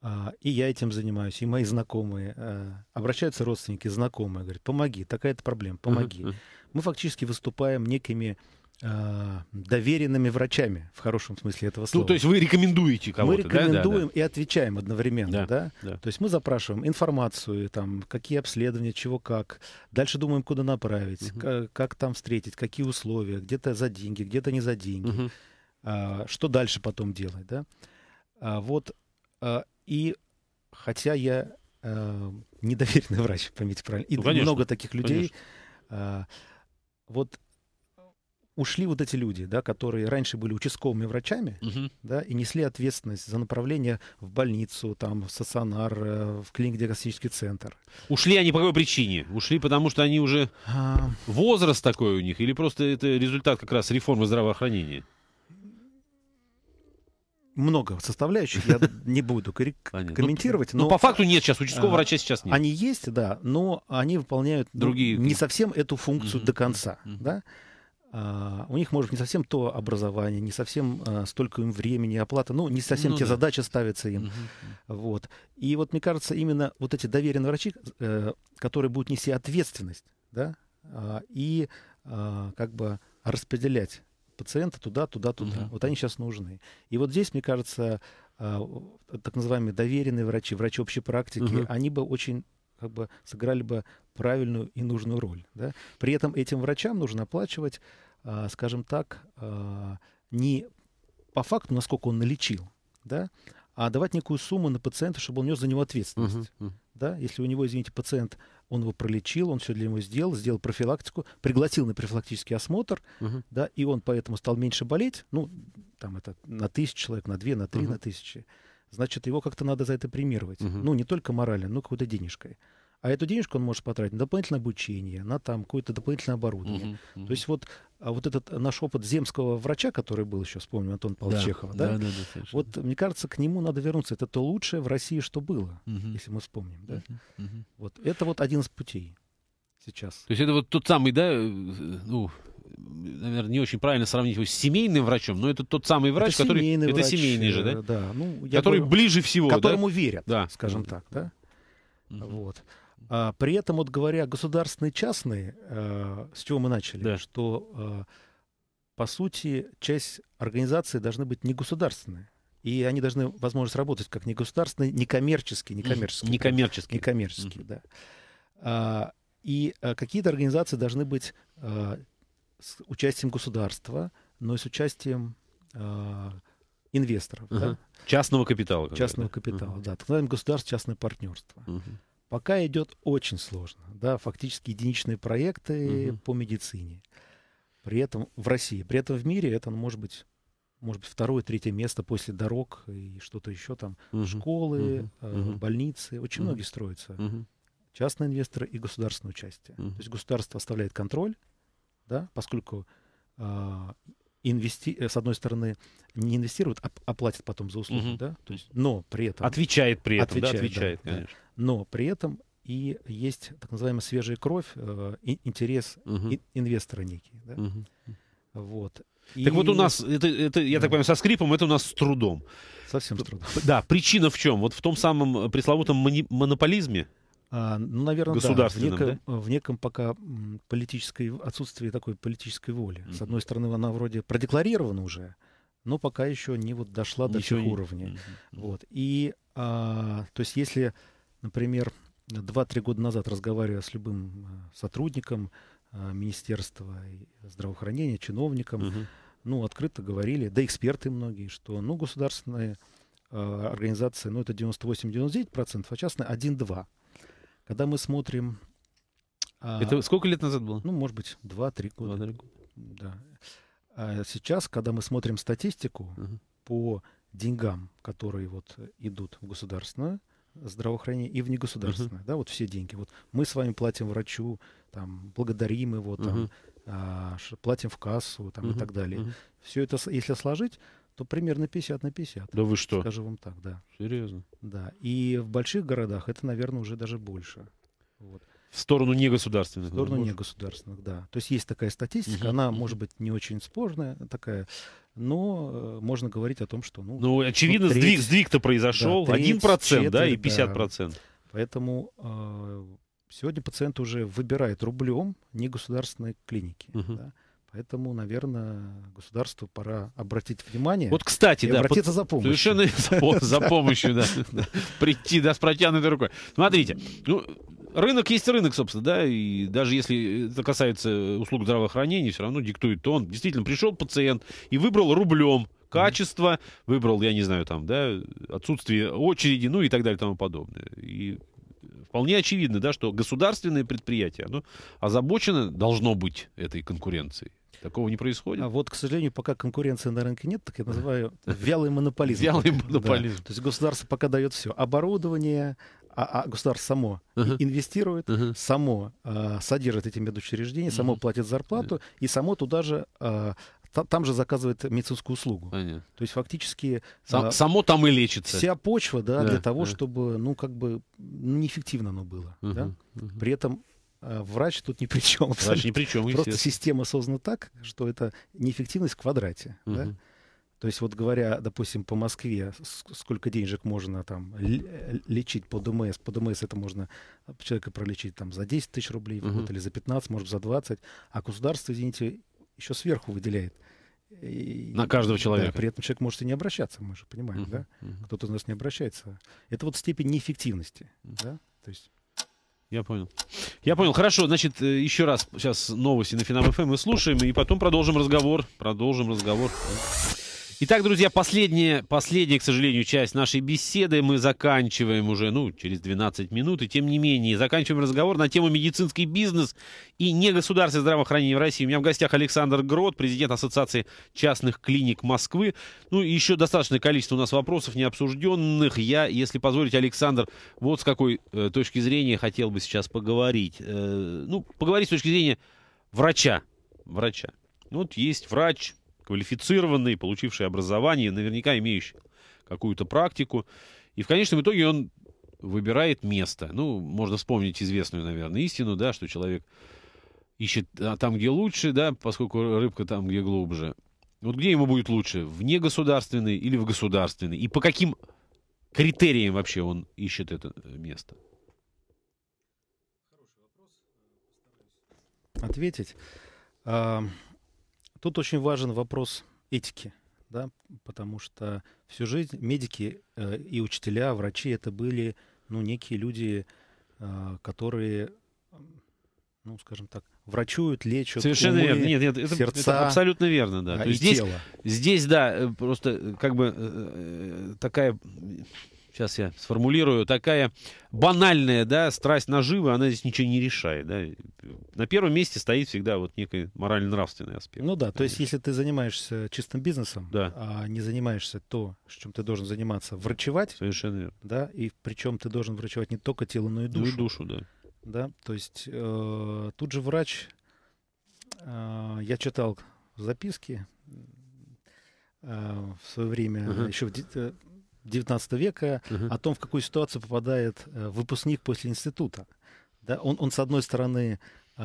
а, и я этим занимаюсь, и мои знакомые. Обращаются родственники, знакомые, говорят, помоги, такая-то проблема, помоги. Угу. Мы фактически выступаем некими а, доверенными врачами в хорошем смысле этого ну, слова. Ну, то есть вы рекомендуете кого-то, Мы рекомендуем да, да, да. и отвечаем одновременно, да, да? да? То есть мы запрашиваем информацию, там, какие обследования, чего как. Дальше думаем, куда направить, угу. как, как там встретить, какие условия, где-то за деньги, где-то не за деньги. Угу. А, что дальше потом делать, да? А, вот, а, и хотя я а, недоверенный врач, помните правильно, и ну, много таких людей, а, вот ушли вот эти люди, да, которые раньше были участковыми врачами, угу. да, и несли ответственность за направление в больницу, там, в стационар, э, в клинико-диагностический центр. Ушли они по какой причине? Ушли потому, что они уже... А... Возраст такой у них? Или просто это результат как раз реформы здравоохранения? много составляющих, я не буду ну, комментировать. Но, ну, но по факту нет сейчас, участкового а, врача сейчас нет. Они есть, да, но они выполняют ну, Другие... не совсем эту функцию mm-hmm. до конца. Mm-hmm. Да? А, у них, может, не совсем то образование, не совсем а, столько им времени, оплата, ну, не совсем ну, те да. задачи ставятся им. Угу. Вот. И вот, мне кажется, именно вот эти доверенные врачи, э, которые будут нести ответственность, да, а, и как бы распределять пациента туда, туда, туда. Угу. Вот они сейчас нужны. И вот здесь, мне кажется, так называемые доверенные врачи, врачи общей практики, угу. они бы очень как бы сыграли бы правильную и нужную роль. Да? При этом этим врачам нужно оплачивать, а, скажем так, а, не по факту, насколько он налечил, да, а давать некую сумму на пациента, чтобы он нес за него ответственность. uh-huh. Да? Если у него, извините, пациент, он его пролечил, он все для него сделал, сделал профилактику, пригласил на профилактический осмотр, uh-huh. да, и он поэтому стал меньше болеть, ну, там это на тысячу человек, на две, на три, uh-huh. на тысячи значит, его как-то надо за это премировать. Угу. Ну, не только морально, но какой-то денежкой. А эту денежку он может потратить на дополнительное обучение, на там какое-то дополнительное оборудование. Угу, угу. То есть вот, а вот этот наш опыт земского врача, который был еще, вспомним, Антон Павлович да, да? Да, да, да вот мне кажется, к нему надо вернуться. Это то лучшее в России, что было, угу. если мы вспомним. Да? Угу, угу. Вот это вот один из путей сейчас. То есть это вот тот самый, да, э, ну, наверное, не очень правильно сравнить его с семейным врачом, но это тот самый врач, это который... Семейный это врач, семейный же, да? да ну, который говорю, ближе всего, Которому да? верят, да. скажем так, да? mm Вот. А, при этом, вот говоря государственные частные, э, с чего мы начали, да. что, э, по сути, часть организации должны быть не государственные. И они должны возможность работать как не государственные, не коммерческие, не коммерческие. Не коммерческие. да. А, и а, какие-то организации должны быть э, с участием государства, но и с участием э, инвесторов. Uh-huh. Да? Частного капитала. Частного капитала, uh-huh. да. Так называемое государство-частное партнерство. Uh-huh. Пока идет очень сложно. Да, фактически единичные проекты uh-huh. по медицине. При этом в России, при этом в мире это ну, может быть может быть, второе, третье место после дорог и что-то еще там, uh-huh, школы, uh-huh, uh больницы. Очень uh-huh. многие строятся. Uh-huh. Частные инвесторы и государственное участие. Uh-huh. То есть государство оставляет контроль, да, поскольку а, э, инвести... с одной стороны не инвестирует, а, а потом за услуги, угу. да, то есть, но при этом отвечает при этом, отвечает, да, отвечает, да, конечно. Да, но при этом и есть так называемая свежая кровь, э, интерес угу. и, инвестора некий, да, угу. вот. Так и... вот у нас, это, это, я да. так понимаю, со скрипом, это у нас с трудом. Совсем с трудом. Да, причина в чем? Вот в том самом пресловутом монополизме, а, ну, наверное, государственным, да, в, неком, да? в неком пока политической отсутствии такой политической воли. Mm-hmm. С одной стороны, она вроде продекларирована уже, но пока еще не вот дошла Ничего до тех не... уровней. Mm-hmm. Вот. И а, то есть, если, например, 2-3 года назад разговаривая с любым э, сотрудником а, Министерства здравоохранения, чиновником, mm-hmm. ну, открыто говорили, да эксперты многие, что ну, государственные а, э, организации, ну, это 98-99%, а частные 1-2%. Когда мы смотрим... А, это а, сколько лет назад было? Ну, может быть, 2-3 года. 2 года. Да. А сейчас, когда мы смотрим статистику uh по деньгам, которые вот идут в государственное здравоохранение и в негосударственное, uh да, вот все деньги. Вот мы с вами платим врачу, там, благодарим его, там, uh а, платим в кассу, там, uh и так далее. uh Все это, если сложить, то примерно 50 на 50. Да вы что? Скажу вам так, да. Серьезно? Да. И в больших городах это, наверное, уже даже больше. Вот. В сторону негосударственных. В сторону возможно. негосударственных, да. То есть есть такая статистика, угу. она может быть не очень спорная такая, но э, можно говорить о том, что... Ну, ну очевидно, ну, треть, сдвиг, сдвиг-то произошел. Да, процент, да, и 50%. Да. Поэтому э, сегодня пациент уже выбирает рублем негосударственные клиники. Угу. Да. Поэтому, наверное, государству пора обратить внимание. Вот, кстати, да, обратиться под... за помощью. Совершенно за помощью, да. Прийти, да, с протянутой рукой. Смотрите, ну, рынок есть рынок, собственно, да, и даже если это касается услуг здравоохранения, все равно диктует то он. Действительно, пришел пациент и выбрал рублем качество, выбрал, я не знаю, там, да, отсутствие очереди, ну и так далее и тому подобное. И вполне очевидно, да, что государственное предприятие, оно озабочено должно быть этой конкуренцией. Такого не происходит. А вот, к сожалению, пока конкуренции на рынке нет, так я называю вялый монополизм. Вялый монополизм. То есть государство пока дает все. Оборудование, а, а государство само uh-huh. инвестирует, uh-huh. само э, содержит эти медучреждения, само uh-huh. платит зарплату uh-huh. и само туда же э, там же заказывает медицинскую услугу. Понятно. То есть фактически... Сам, а, само там и лечится. Вся почва, да, да для того, да. чтобы, ну, как бы, ну, неэффективно оно было, угу, да? Угу. При этом а врач тут ни при чем. Врач ни при чем, Просто система создана так, что это неэффективность в квадрате. Угу. Да? То есть вот говоря, допустим, по Москве, сколько денежек можно там лечить по ДМС. По ДМС это можно а, человека пролечить там за 10 тысяч рублей в год или за 15, может, за 20. А государство, извините, еще сверху выделяет. И, на каждого человека. Да, при этом человек может и не обращаться, мы же понимаем, uh-huh, да? Uh-huh. Кто-то у нас не обращается. Это вот степень неэффективности, uh-huh. да? То есть я понял. Я понял. Хорошо, значит, э, еще раз сейчас новости на Финам ФМ эм мы слушаем, и потом продолжим разговор. Продолжим разговор. Итак, друзья, последняя, последняя, к сожалению, часть нашей беседы. Мы заканчиваем уже, ну, через 12 минут. И тем не менее, заканчиваем разговор на тему медицинский бизнес и негосударственное здравоохранение в России. У меня в гостях Александр Грот, президент Ассоциации частных клиник Москвы. Ну, и еще достаточное количество у нас вопросов необсужденных. Я, если позволить, Александр, вот с какой э, точки зрения хотел бы сейчас поговорить. Э, ну, поговорить с точки зрения врача. Врача. Вот есть врач, квалифицированный, получивший образование, наверняка имеющий какую-то практику. И в конечном итоге он выбирает место. Ну, можно вспомнить известную, наверное, истину, да, что человек ищет а, там, где лучше, да, поскольку рыбка там, где глубже. Вот где ему будет лучше, в негосударственной или в государственный? И по каким критериям вообще он ищет это э, место? Э, ответить. Тут очень важен вопрос этики, да, потому что всю жизнь медики э, и учителя, врачи это были ну, некие люди, э, которые, ну, скажем так, врачуют, лечат. Совершенно умы, верно. Нет, нет, это, сердца, это абсолютно верно, да. А, и здесь, тело. здесь, да, э, просто э, как бы э, э такая сейчас я сформулирую, такая банальная, да, страсть наживы, она здесь ничего не решает, да. На первом месте стоит всегда вот некий морально-нравственный аспект. Ну да, то есть если ты занимаешься чистым бизнесом, да. а не занимаешься то, с чем ты должен заниматься, врачевать. Совершенно верно. Да, и причем ты должен врачевать не только тело, но и душу. Ну и душу, да. Да, то есть э, тут же врач, э, я читал записки, э, в свое время, uh-huh. еще в, э, 19 века угу. о том, в какую ситуацию попадает э, выпускник после института. Да, он, он, с одной стороны, э,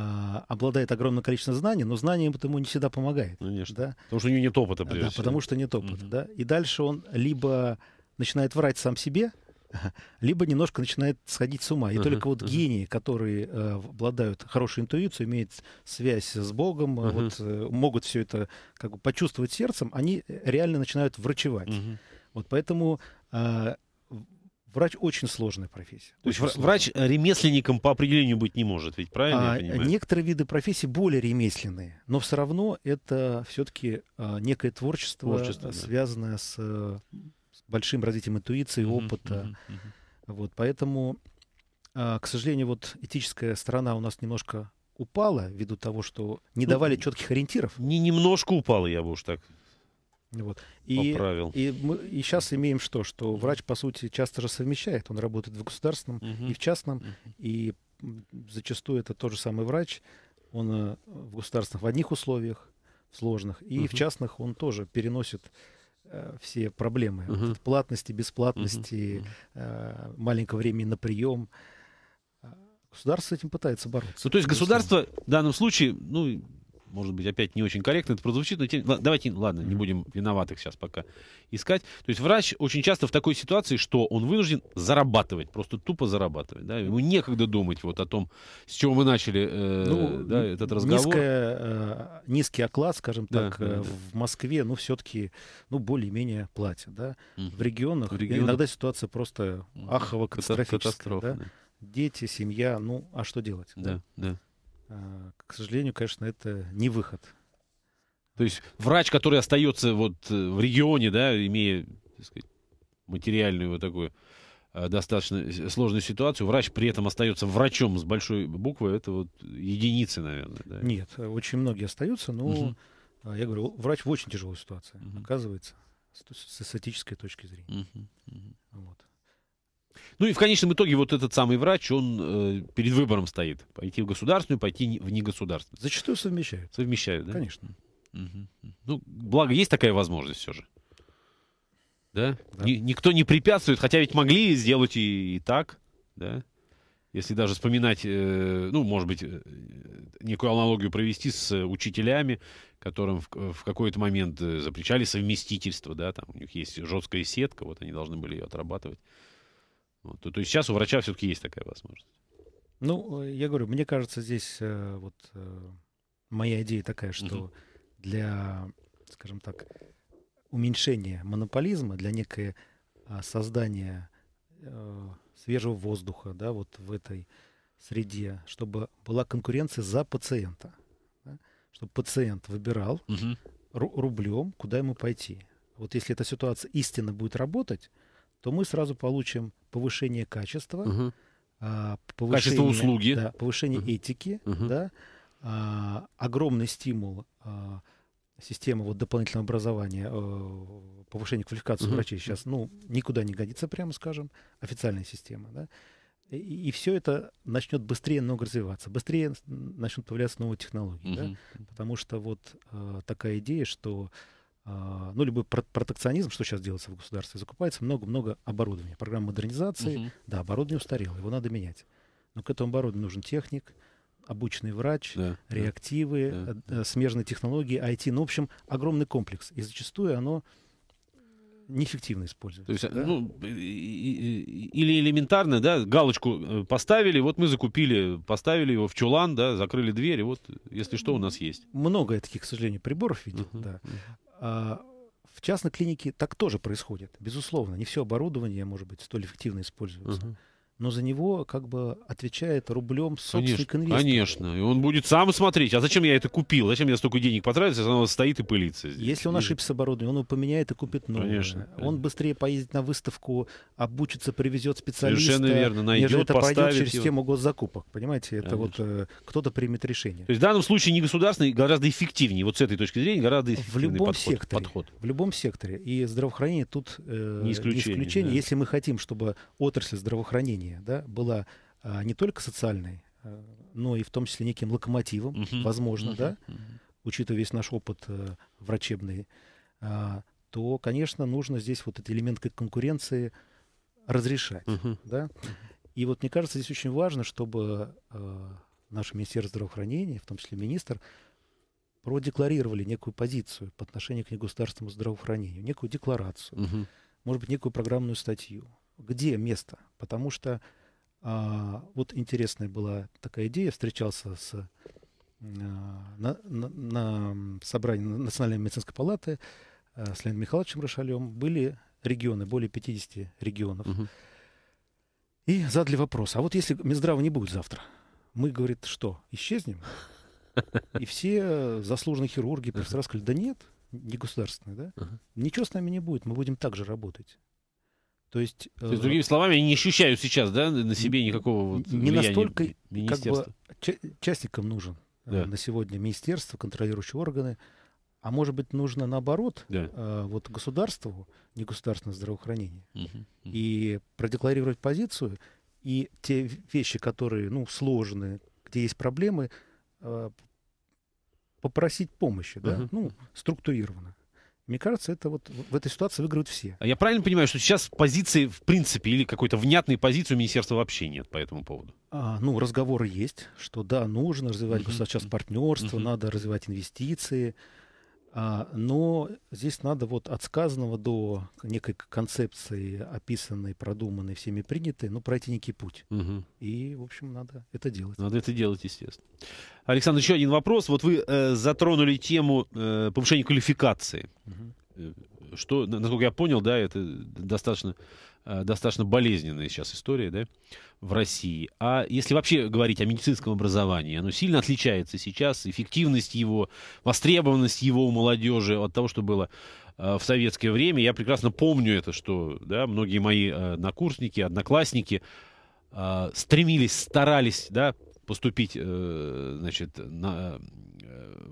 обладает огромным количеством знаний, но знание ему не всегда помогает. Ну, конечно. Да? Потому что у него нет опыта, прежде Да, всего. потому что нет опыта. Угу. Да? И дальше он либо начинает врать сам себе, либо немножко начинает сходить с ума. И uh-huh, только вот uh-huh. гении, которые э, обладают хорошей интуицией, имеют связь с Богом, uh-huh. вот, э, могут все это как бы почувствовать сердцем, они реально начинают врачевать. Uh-huh. Вот поэтому э, врач очень сложная профессия. То есть сложная. врач ремесленником по определению быть не может, ведь правильно а, я понимаю? Некоторые виды профессий более ремесленные, но все равно это все-таки а, некое творчество, творчество связанное да. с, с большим развитием интуиции, угу, опыта. Угу, угу. Вот, поэтому, а, к сожалению, вот этическая сторона у нас немножко упала ввиду того, что не ну, давали ну, четких ориентиров. Не немножко упала, я бы уж так вот. И, Поправил. И, мы, и сейчас имеем что? Что врач, по сути, часто же совмещает. Он работает в государственном угу. и в частном. Угу. И зачастую это тот же самый врач. Он э, в государственных в одних условиях, в сложных. И угу. в частных он тоже переносит э, все проблемы. Угу. Вот платности, бесплатности, угу. э, маленького времени на прием. А, государство с этим пытается бороться. Ну, то есть государство в данном случае, ну, может быть, опять не очень корректно это прозвучит, но тем... давайте, ладно, не будем виноватых сейчас пока искать. То есть врач очень часто в такой ситуации, что он вынужден зарабатывать, просто тупо зарабатывать. Да? Ему некогда думать вот о том, с чего мы начали э, ну, да, этот разговор. Низкая, э, низкий оклад, скажем так, да, э, да. в Москве, ну, все-таки, ну, более-менее платят, да. Mm. В регионах в регионах... иногда ситуация просто ахово-катастрофическая, Катастрофа, да? да. Дети, семья, ну, а что делать? Да, да. да. А, к сожалению, конечно, это не выход. То есть врач, который остается вот э, в регионе, да, имея так сказать, материальную вот такую а, достаточно э, сложную ситуацию, врач при этом остается врачом с большой буквы, это вот единицы, наверное. Да? Нет, очень многие остаются, но угу. я говорю, врач в очень тяжелой ситуации угу. оказывается с, с эстетической точки зрения. Угу. Угу. Вот. Ну и в конечном итоге вот этот самый врач, он э, перед выбором стоит. Пойти в государственную, пойти в негосударственную. Зачастую совмещают. Совмещают, да? Конечно. Угу. Ну, благо, есть такая возможность все же. Да? да. Ни, никто не препятствует, хотя ведь могли сделать и, и так, да? Если даже вспоминать, э, ну, может быть, э, некую аналогию провести с э, учителями, которым в, в какой-то момент э, запрещали совместительство, да, там у них есть жесткая сетка, вот они должны были ее отрабатывать. Вот. То, то есть сейчас у врача все-таки есть такая возможность. Ну, э, я говорю, мне кажется, здесь э, вот э, моя идея такая, что угу. для, скажем так, уменьшения монополизма, для некое а, создания свежего воздуха, да, вот в этой среде, чтобы была конкуренция за пациента, да? чтобы пациент выбирал угу. рублем, куда ему пойти. Вот если эта ситуация истинно будет работать, то мы сразу получим повышение качества, угу. повышение, качество услуги, да, повышение угу. этики, угу. да, а, огромный стимул а, системы вот дополнительного образования, э, повышение квалификации угу. врачей сейчас, ну никуда не годится, прямо скажем, официальная система, да. И, и все это начнет быстрее много развиваться, быстрее начнут появляться новые технологии, угу. да? потому что вот э, такая идея, что а, ну, любой протекционизм, что сейчас делается в государстве, закупается много-много оборудования. Программа модернизации, угу. да, оборудование устарело, его надо менять. Но к этому оборудованию нужен техник, обученный врач, да, реактивы, да, э, да. Э, смежные технологии, IT. Ну, в общем, огромный комплекс. И зачастую оно неэффективно используется. То есть, э, да? ну, или элементарно, да, галочку поставили, вот мы закупили, поставили его в чулан, да, закрыли дверь, и вот, если что, у нас есть. Много я таких, к сожалению, приборов видел, uh-huh. да. А, в частной клинике так тоже происходит, безусловно. Не все оборудование, может быть, столь эффективно используется. Угу но за него как бы отвечает рублем собственник конечно, инвестор. Конечно, и он будет сам смотреть, а зачем я это купил, зачем я столько денег потратил, если оно стоит и пылится здесь. Если он ошибся с оборудованием, он его поменяет и купит новое. Конечно. Он конечно. быстрее поедет на выставку, обучится, привезет специалиста. Совершенно верно, найдет, это поставит. через его. систему госзакупок, понимаете, это конечно. вот э, кто-то примет решение. То есть в данном случае не государственный, гораздо эффективнее, вот с этой точки зрения, гораздо эффективнее в любом подход, секторе, подход. В любом секторе, и здравоохранение тут э, не исключение, не исключение да. если мы хотим, чтобы отрасль здравоохранения знание да, было а, не только социальной, а, но и в том числе неким локомотивом, uh возможно, uh да, учитывая весь наш опыт э, врачебный, а, то, конечно, нужно здесь вот этот элемент конкуренции разрешать. uh Да? И вот мне кажется, здесь очень важно, чтобы э, наше Министерство здравоохранения, в том числе министр, продекларировали некую позицию по отношению к негосударственному здравоохранению, некую декларацию, угу. может быть, некую программную статью где место? Потому что а, вот интересная была такая идея. встречался с, а, на, на, на собрании Национальной медицинской палаты а, с Леонидом Михайловичем Рошалем. Были регионы, более 50 регионов. И задали вопрос, а вот если Минздрава не будет завтра, мы, говорит, что, исчезнем? И все э, заслуженные хирурги, профессора сказали, да нет, не государственные, да? Ничего с нами не будет, мы будем так же работать. То есть, То э, есть, другими словами, они не ощущаю сейчас, да, на себе никакого влияния не настолько как бы частникам нужен э, да. на сегодня министерство, контролирующие органы, а может быть нужно наоборот, да. Э, вот государству, не государственное здравоохранение, угу, угу. и продекларировать позицию и те вещи, которые, ну, сложные, где есть проблемы, попросить помощи, да, ну, структурированно. Мне кажется, это вот в этой ситуации выиграют все. А я правильно понимаю, что сейчас позиции в принципе или какой-то внятной позиции у министерства вообще нет по этому поводу? А, ну, разговоры есть, что да, нужно развивать mm-hmm. сейчас партнерство, mm-hmm. надо развивать инвестиции. А, но здесь надо вот от сказанного до некой концепции, описанной, продуманной, всеми принятой, ну, пройти некий путь. Угу. И, в общем, надо это делать. Надо это делать, естественно. Александр, еще один вопрос. Вот вы э, затронули тему э, повышения квалификации. Угу. Что, насколько я понял, да, это достаточно Э, достаточно болезненная сейчас история да, в России. А если вообще говорить о медицинском образовании, оно сильно отличается сейчас, эффективность его, востребованность его у молодежи от того, что было э, в советское время. Я прекрасно помню это, что да, многие мои э, однокурсники, одноклассники стремились, старались да, поступить значит, на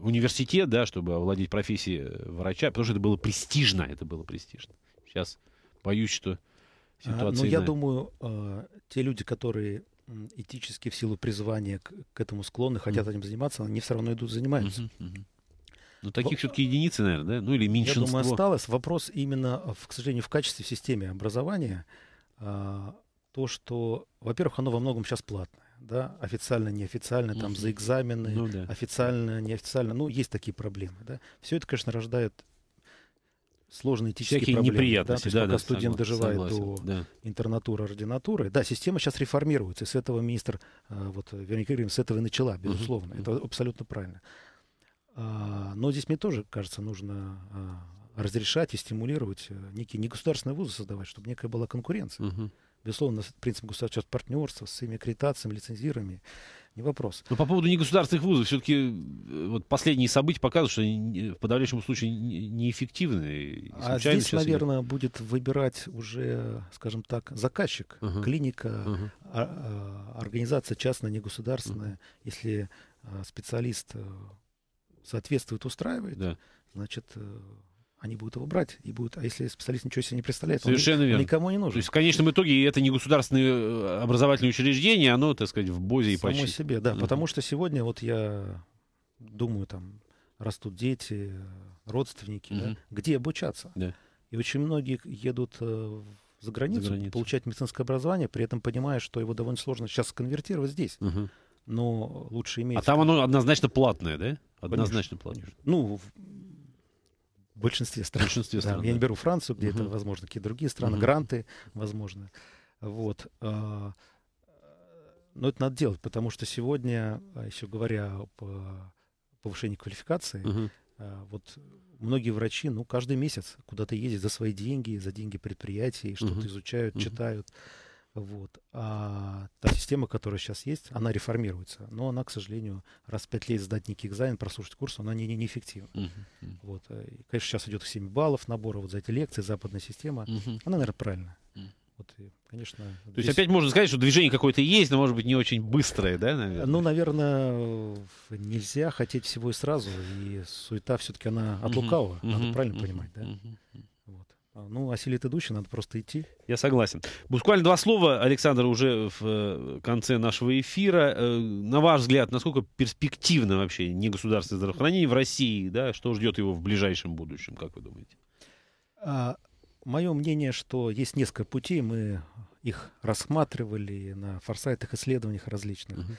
университет, да, чтобы овладеть профессией врача, потому что это было престижно, это было престижно. Сейчас боюсь, что ситуация Ну, я думаю, а, те люди, которые этически в силу призвания к, к этому склонны, хотят mm. этим заниматься, они все равно идут занимаются. Mm-hmm, Ну, таких Во... все-таки единицы, наверное, да? Ну, или меньшинство. Я думаю, осталось. Вопрос именно, в, к сожалению, в качестве системы образования. А, то, что, во-первых, оно во многом сейчас платное. Да, официально, неофициально, mm-hmm. там, за экзамены, ну, да. официально, неофициально, ну, есть такие проблемы, да. Все это, конечно, рождает сложные этические Всякие проблемы. неприятности. Да, то есть да, пока да, студент согласен, доживает согласен, до да. интернатуры, ординатуры. Да, система сейчас реформируется. И с этого министр, э, вот Вероника Игоревна, с этого и начала, безусловно. Угу. Это абсолютно правильно. А, но здесь мне тоже, кажется, нужно а, разрешать и стимулировать э, некие негосударственные вузы создавать, чтобы некая была конкуренция. Угу. Безусловно, принцип государственного партнерства с своими аккредитациями, лицензированиями не вопрос. Но по поводу негосударственных вузов, все-таки э, вот последние события показывают, что они в подавляющем случае неэффективны. А здесь, наверное, идет. будет выбирать уже, скажем так, заказчик, uh -huh. клиника, uh -huh. А, а, организация частная, негосударственная. Uh -huh. Если а, специалист э, соответствует, устраивает, да. значит э, они будут его брать и будут. А если специалист ничего себе не представляет, Совершенно он, верно. никому не нужен. То есть в конечном итоге это не государственное э, образовательное учреждение, оно, так сказать, в бозе и почти. Само себе, да. Uh-huh. Потому что сегодня вот я думаю, там растут дети, родственники, uh-huh. да, где обучаться. Yeah. И очень многие едут э, за границу, за границу, получать медицинское образование, при этом понимая, что его довольно сложно сейчас конвертировать здесь. Uh-huh но лучше а иметь. А там оно однозначно платное, да? Однозначно конечно, платное. Конечно. Ну, большинстве стран. В большинстве стран. Да, да. Я не беру Францию, где угу. это, возможно, какие-то другие страны, угу. гранты, возможно. Вот. А, но это надо делать, потому что сегодня, а, еще говоря об а, повышении квалификации, угу. вот многие врачи, ну, каждый месяц куда-то ездят за свои деньги, за деньги предприятий, что-то угу. изучают, угу. читают. Вот. А та система, которая сейчас есть, она реформируется. Но она, к сожалению, раз в пять лет сдать некий экзамен, прослушать курс, она не, не, неэффективна. Uh-huh, uh-huh. Вот. Э, и, конечно, сейчас идет 7 баллов набора вот за эти лекции, западная система. Угу. Она, наверное, правильная. Вот, и, конечно, То здесь... есть опять можно сказать, что движение какое-то есть, но, может быть, не очень быстрое, да, наверное? Ну, наверное, нельзя хотеть всего и сразу, и суета все-таки она от лукавого, угу. надо угу. правильно угу. понимать, да? Угу. Ну, а силит идущий, надо просто идти. Я согласен. Буквально два слова, Александр, уже в э, конце нашего эфира. Э, на ваш взгляд, насколько перспективно вообще негосударственное здравоохранение в России, да, что ждет его в ближайшем будущем, как вы думаете? А, мое мнение, что есть несколько путей, мы их рассматривали на форсайтах, исследованиях различных. Угу. Uh-huh.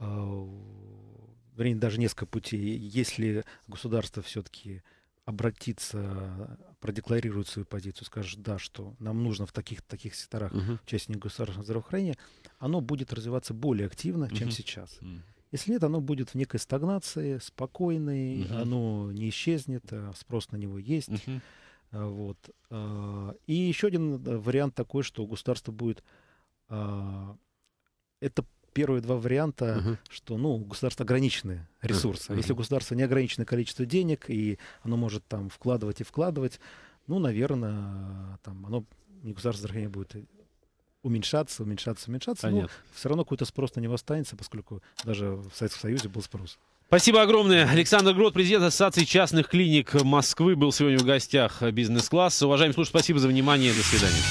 А, вернее, даже несколько путей. Если государство все-таки обратится, продекларирует свою позицию, скажет, да, что нам нужно в таких-таких секторах uh-huh. участие государственного здравоохранения, оно будет развиваться более активно, uh-huh. чем сейчас. Uh-huh. Если нет, оно будет в некой стагнации, спокойной, uh-huh. оно не исчезнет, а спрос на него есть. Uh-huh. Вот. А, и еще один вариант такой, что государство будет это первые два варианта, угу. что ну, у государства ограничены ресурсы. Угу. Если у государства неограниченное количество денег, и оно может там вкладывать и вкладывать, ну, наверное, там оно не государство здравоохранение будет уменьшаться, уменьшаться, уменьшаться, Понятно. но все равно какой-то спрос на него останется, поскольку даже в Советском Союзе был спрос. Спасибо огромное. Александр Грот, президент Ассоциации частных клиник Москвы, был сегодня в гостях бизнес-класса. Уважаемые слушатели, спасибо за внимание. До свидания.